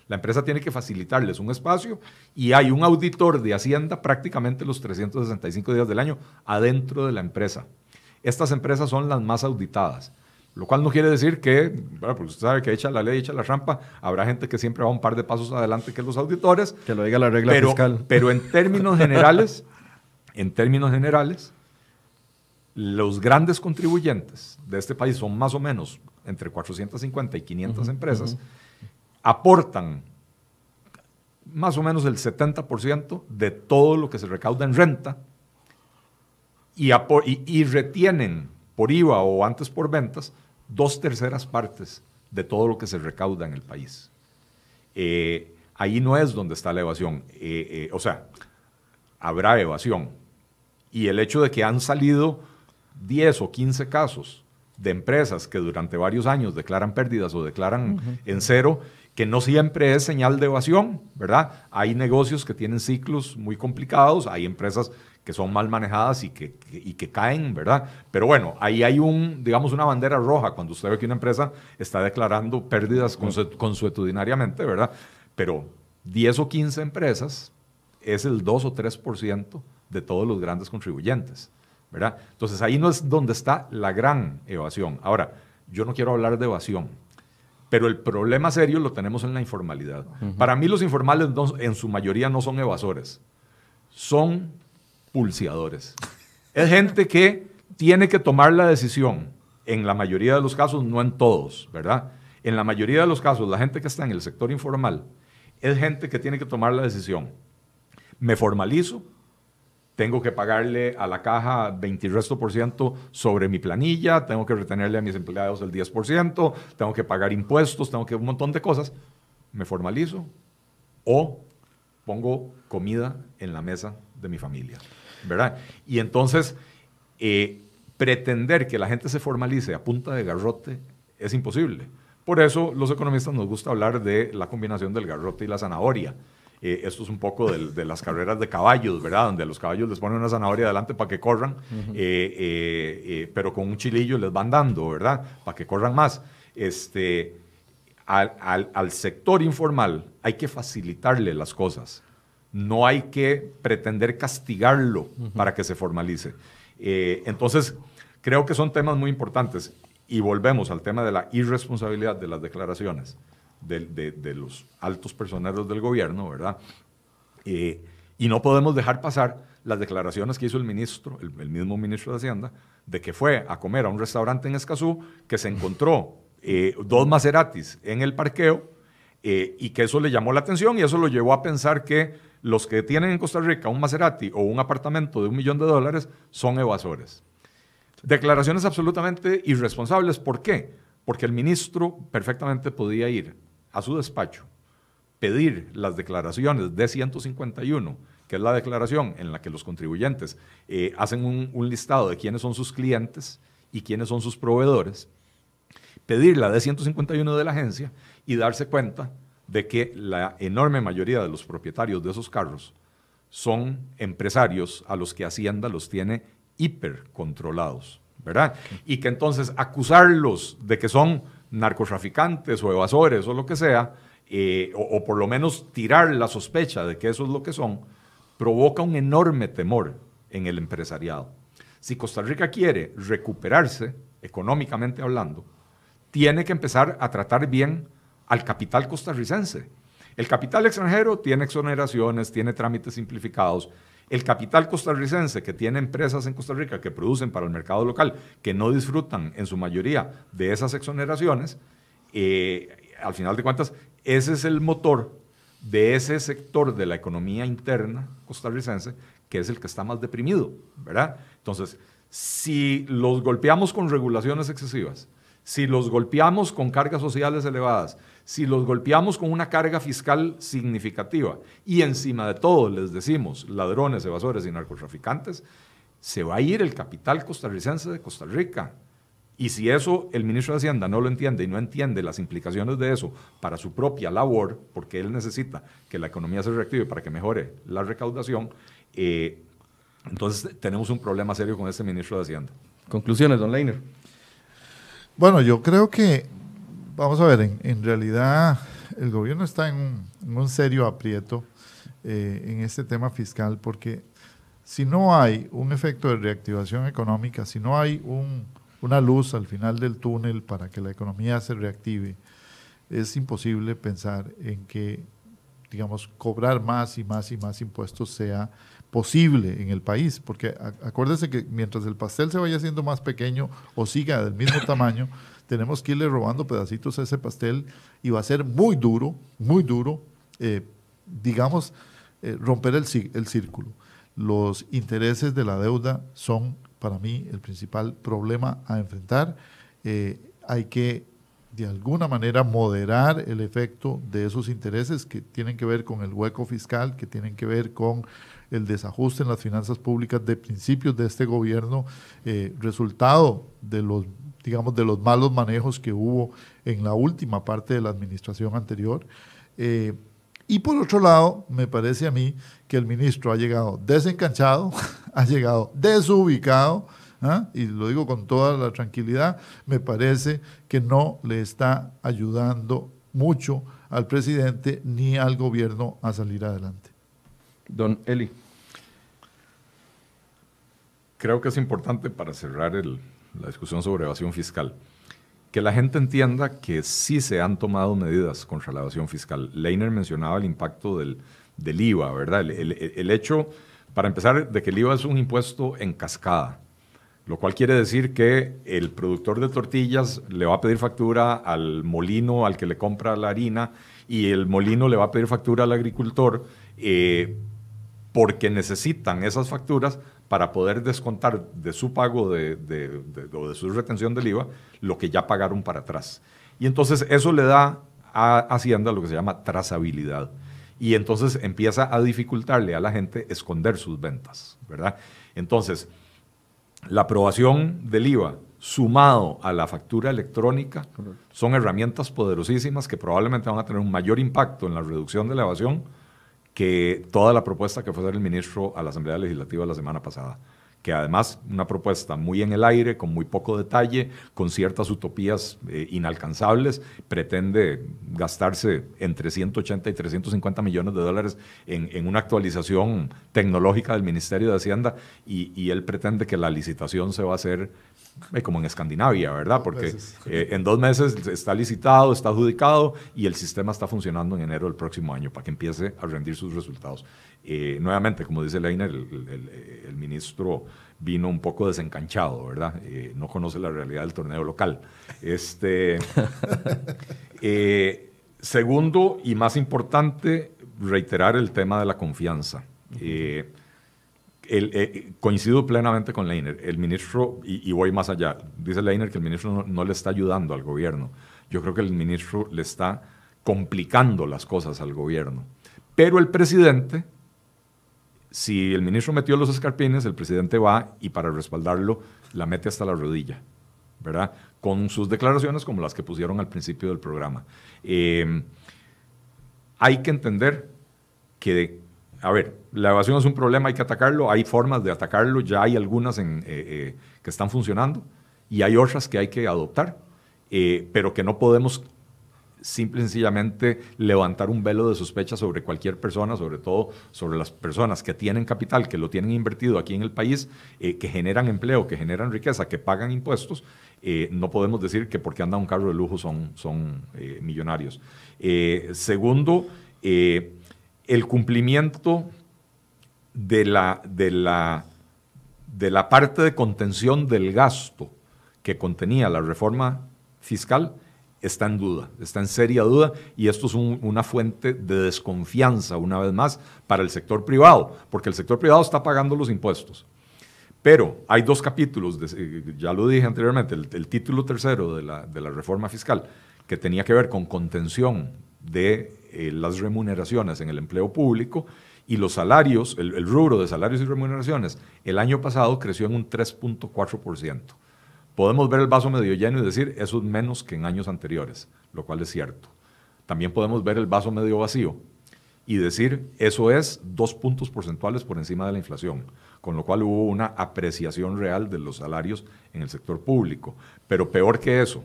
La empresa tiene que facilitarles un espacio y hay un auditor de Hacienda prácticamente los 365 días del año adentro de la empresa. Estas empresas son las más auditadas, lo cual no quiere decir que, bueno, porque usted sabe que echa la ley, echa la rampa, habrá gente que siempre va un par de pasos adelante que los auditores. Que lo diga la regla fiscal. Pero en términos generales, en términos generales, los grandes contribuyentes de este país son más o menos entre 450 y 500 empresas aportan más o menos el 70% de todo lo que se recauda en renta y, retienen por IVA o antes por ventas dos terceras partes de todo lo que se recauda en el país. Eh, ahí no es donde está la evasión. Eh, eh, o sea, habrá evasión. Y el hecho de que han salido 10 o 15 casos de empresas que durante varios años declaran pérdidas o declaran en cero, que no siempre es señal de evasión, ¿verdad? Hay negocios que tienen ciclos muy complicados, hay empresas que son mal manejadas y que, y que caen, ¿verdad? Pero bueno, ahí hay un, digamos, una bandera roja cuando usted ve que una empresa está declarando pérdidas consuetudinariamente, ¿verdad? Pero 10 o 15 empresas es el 2 o 3% de todos los grandes contribuyentes, ¿verdad? Entonces ahí no es donde está la gran evasión. Ahora, yo no quiero hablar de evasión, pero el problema serio lo tenemos en la informalidad. Para mí los informales en su mayoría no son evasores, son pulseadores. Es gente que tiene que tomar la decisión, en la mayoría de los casos, no en todos, ¿verdad? En la mayoría de los casos, la gente que está en el sector informal es gente que tiene que tomar la decisión. ¿Me formalizo tengo que pagarle a la caja 20 resto por ciento sobre mi planilla, tengo que retenerle a mis empleados el 10%, tengo que pagar impuestos, tengo que un montón de cosas. Me formalizo o pongo comida en la mesa de mi familia, ¿verdad? Y entonces, eh, pretender que la gente se formalice a punta de garrote es imposible. Por eso los economistas nos gusta hablar de la combinación del garrote y la zanahoria. Eh, esto es un poco de, las carreras de caballos, ¿verdad? Donde a los caballos les ponen una zanahoria adelante para que corran, eh, eh, pero con un chilillo les van dando, ¿verdad? Para que corran más. Este, al, sector informal hay que facilitarle las cosas. No hay que pretender castigarlo para que se formalice. entonces, creo que son temas muy importantes. Y volvemos al tema de la irresponsabilidad de las declaraciones de, los altos personeros del gobierno, ¿verdad? Eh, y no podemos dejar pasar las declaraciones que hizo el ministro, el, mismo ministro de Hacienda, de que fue a comer a un restaurante en Escazú, que se encontró eh, dos Maseratis en el parqueo eh, y que eso le llamó la atención y eso lo llevó a pensar que los que tienen en Costa Rica un Maserati o un apartamento de un millón de dólares son evasores. Declaraciones absolutamente irresponsables. ¿Por qué? Porque el ministro perfectamente podía ir a su despacho, pedir las declaraciones de 151, que es la declaración en la que los contribuyentes eh, hacen un, listado de quiénes son sus clientes y quiénes son sus proveedores, pedir la de 151 de la agencia y darse cuenta de que la enorme mayoría de los propietarios de esos carros son empresarios a los que Hacienda los tiene hipercontrolados, ¿verdad? Y que entonces acusarlos de que son narcotraficantes o evasores o lo que sea, eh, o, o, por lo menos tirar la sospecha de que eso es lo que son, provoca un enorme temor en el empresariado. Si Costa Rica quiere recuperarse, económicamente hablando, tiene que empezar a tratar bien al capital costarricense. El capital extranjero tiene exoneraciones, tiene trámites simplificados, el capital costarricense que tiene empresas en Costa Rica que producen para el mercado local, que no disfrutan en su mayoría de esas exoneraciones, eh, al final de cuentas, ese es el motor de ese sector de la economía interna costarricense que es el que está más deprimido, ¿verdad? Entonces, si los golpeamos con regulaciones excesivas, si los golpeamos con cargas sociales elevadas, si los golpeamos con una carga fiscal significativa y encima de todo les decimos ladrones, evasores y narcotraficantes, se va a ir el capital costarricense de Costa Rica. Y si eso el ministro de Hacienda no lo entiende y no entiende las implicaciones de eso para su propia labor, porque él necesita que la economía se reactive para que mejore la recaudación, eh, entonces tenemos un problema serio con este ministro de Hacienda. Conclusiones, don Leiner. Bueno, yo creo que vamos a ver, en, realidad el gobierno está en un, serio aprieto eh, en este tema fiscal porque si no hay un efecto de reactivación económica, si no hay una luz al final del túnel para que la economía se reactive, es imposible pensar en que, digamos, cobrar más y más y más impuestos sea posible en el país, porque acuérdese que mientras el pastel se vaya haciendo más pequeño o siga del mismo tamaño, tenemos que irle robando pedacitos a ese pastel y va a ser muy duro, muy duro, eh, digamos, eh, romper el, círculo. Los intereses de la deuda son para mí el principal problema a enfrentar. Eh, hay que de alguna manera moderar el efecto de esos intereses que tienen que ver con el hueco fiscal, que tienen que ver con el desajuste en las finanzas públicas de principios de este gobierno, resultado de los digamos, de los malos manejos que hubo en la última parte de la administración anterior. Eh, y por otro lado, me parece a mí que el ministro ha llegado desencanchado, ha llegado desubicado, ¿ah? y lo digo con toda la tranquilidad, me parece que no le está ayudando mucho al presidente ni al gobierno a salir adelante. Don Eli. Creo que es importante para cerrar el, la discusión sobre evasión fiscal, que la gente entienda que sí se han tomado medidas contra la evasión fiscal. Leiner mencionaba el impacto del, del IVA, ¿verdad? El, hecho, para empezar, de que el IVA es un impuesto en cascada lo cual quiere decir que el productor de tortillas le va a pedir factura al molino al que le compra la harina y el molino le va a pedir factura al agricultor eh, porque necesitan esas facturas para poder descontar de su pago de, o de su retención del IVA lo que ya pagaron para atrás. Y entonces eso le da a Hacienda lo que se llama trazabilidad. Y entonces empieza a dificultarle a la gente esconder sus ventas, ¿verdad? Entonces, la aprobación del IVA sumado a la factura electrónica son herramientas poderosísimas que probablemente van a tener un mayor impacto en la reducción de la evasión que toda la propuesta que fue hacer el ministro a la Asamblea Legislativa la semana pasada que además una propuesta muy en el aire, con muy poco detalle, con ciertas utopías eh, inalcanzables, pretende gastarse entre 180 y 350 millones de dólares en, una actualización tecnológica del Ministerio de Hacienda y, y, él pretende que la licitación se va a hacer eh, como en Escandinavia, ¿verdad? Porque eh, en dos meses está licitado, está adjudicado y el sistema está funcionando en enero del próximo año para que empiece a rendir sus resultados. Eh, nuevamente, como dice Leiner, el, ministro vino un poco desencanchado, ¿verdad? no conoce la realidad del torneo local. Este, segundo y más importante, reiterar el tema de la confianza. Eh, coincido plenamente con Leiner. El ministro, y, voy más allá, dice Leiner que el ministro no, le está ayudando al gobierno. Yo creo que el ministro le está complicando las cosas al gobierno. Pero el presidente, si el ministro metió los escarpines, el presidente va y para respaldarlo la mete hasta la rodilla, ¿verdad? Con sus declaraciones como las que pusieron al principio del programa. Eh, hay que entender que de a ver, la evasión es un problema, hay que atacarlo, hay formas de atacarlo, ya hay algunas eh, eh, que están funcionando y hay otras que hay que adoptar, eh, pero que no podemos simple y sencillamente levantar un velo de sospecha sobre cualquier persona, sobre todo sobre las personas que tienen capital, que lo tienen invertido aquí en el país, que generan empleo, que generan riqueza, que pagan impuestos, no podemos decir que porque anda un carro de lujo son, son millonarios. segundo, el cumplimiento de la, de la, de la parte de contención del gasto que contenía la reforma fiscal está en duda, está en seria duda y esto es una fuente de desconfianza, una vez más, para el sector privado, porque el sector privado está pagando los impuestos. Pero hay dos capítulos, eh, ya lo dije anteriormente, el, título tercero de la, de la, reforma fiscal, que tenía que ver con contención de eh, las remuneraciones en el empleo público y los salarios, el, el, rubro de salarios y remuneraciones, el año pasado creció en un 3.4%. Podemos ver el vaso medio lleno y decir, eso es menos que en años anteriores, lo cual es cierto. También podemos ver el vaso medio vacío y decir, eso es dos puntos porcentuales por encima de la inflación, con lo cual hubo una apreciación real de los salarios en el sector público. Pero peor que eso,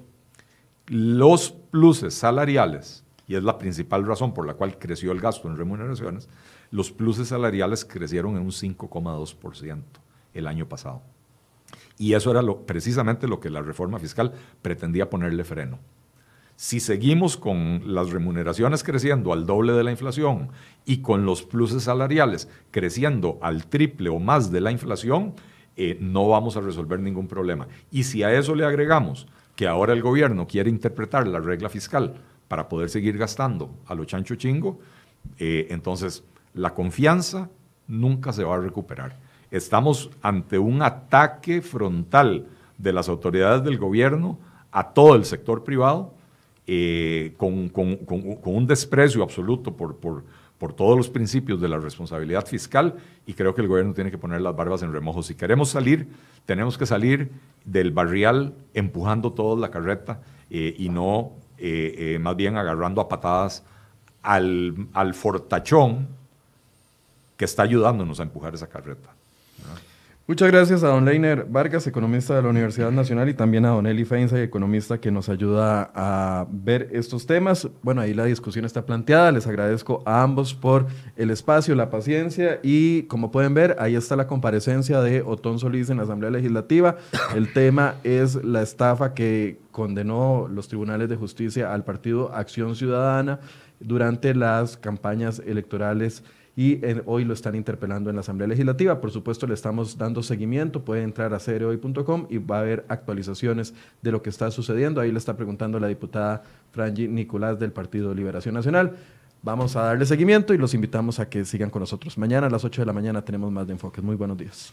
los pluses salariales y es la principal razón por la cual creció el gasto en remuneraciones, los pluses salariales crecieron en un 5,2% el año pasado. Y eso era precisamente lo que la reforma fiscal pretendía ponerle freno. Si seguimos con las remuneraciones creciendo al doble de la inflación y con los pluses salariales creciendo al triple o más de la inflación, eh, no vamos a resolver ningún problema. Y si a eso le agregamos que ahora el gobierno quiere interpretar la regla fiscal para poder seguir gastando a lo chancho chingo, eh, entonces la confianza nunca se va a recuperar. Estamos ante un ataque frontal de las autoridades del gobierno a todo el sector privado, eh, con, un desprecio absoluto por, todos los principios de la responsabilidad fiscal y creo que el gobierno tiene que poner las barbas en remojo. Si queremos salir, tenemos que salir del barrial empujando toda la carreta eh, y no eh, eh, más bien agarrando a patadas al, al fortachón que está ayudándonos a empujar esa carreta. Muchas gracias a don Leiner Vargas, economista de la Universidad Nacional, y también a don Eli Feinza, economista que nos ayuda a ver estos temas. Bueno, ahí la discusión está planteada. Les agradezco a ambos por el espacio, la paciencia y, como pueden ver, ahí está la comparecencia de Otón Solís en la Asamblea Legislativa. El tema es la estafa que condenó los tribunales de justicia al partido Acción Ciudadana durante las campañas electorales y hoy lo están interpelando en la Asamblea Legislativa. Por supuesto, le estamos dando seguimiento. Puede entrar a cereoy.com y va a haber actualizaciones de lo que está sucediendo. Ahí le está preguntando la diputada Franji Nicolás del Partido Liberación Nacional. Vamos a darle seguimiento y los invitamos a que sigan con nosotros. Mañana a las 8 de la mañana tenemos más de enfoques. Muy buenos días.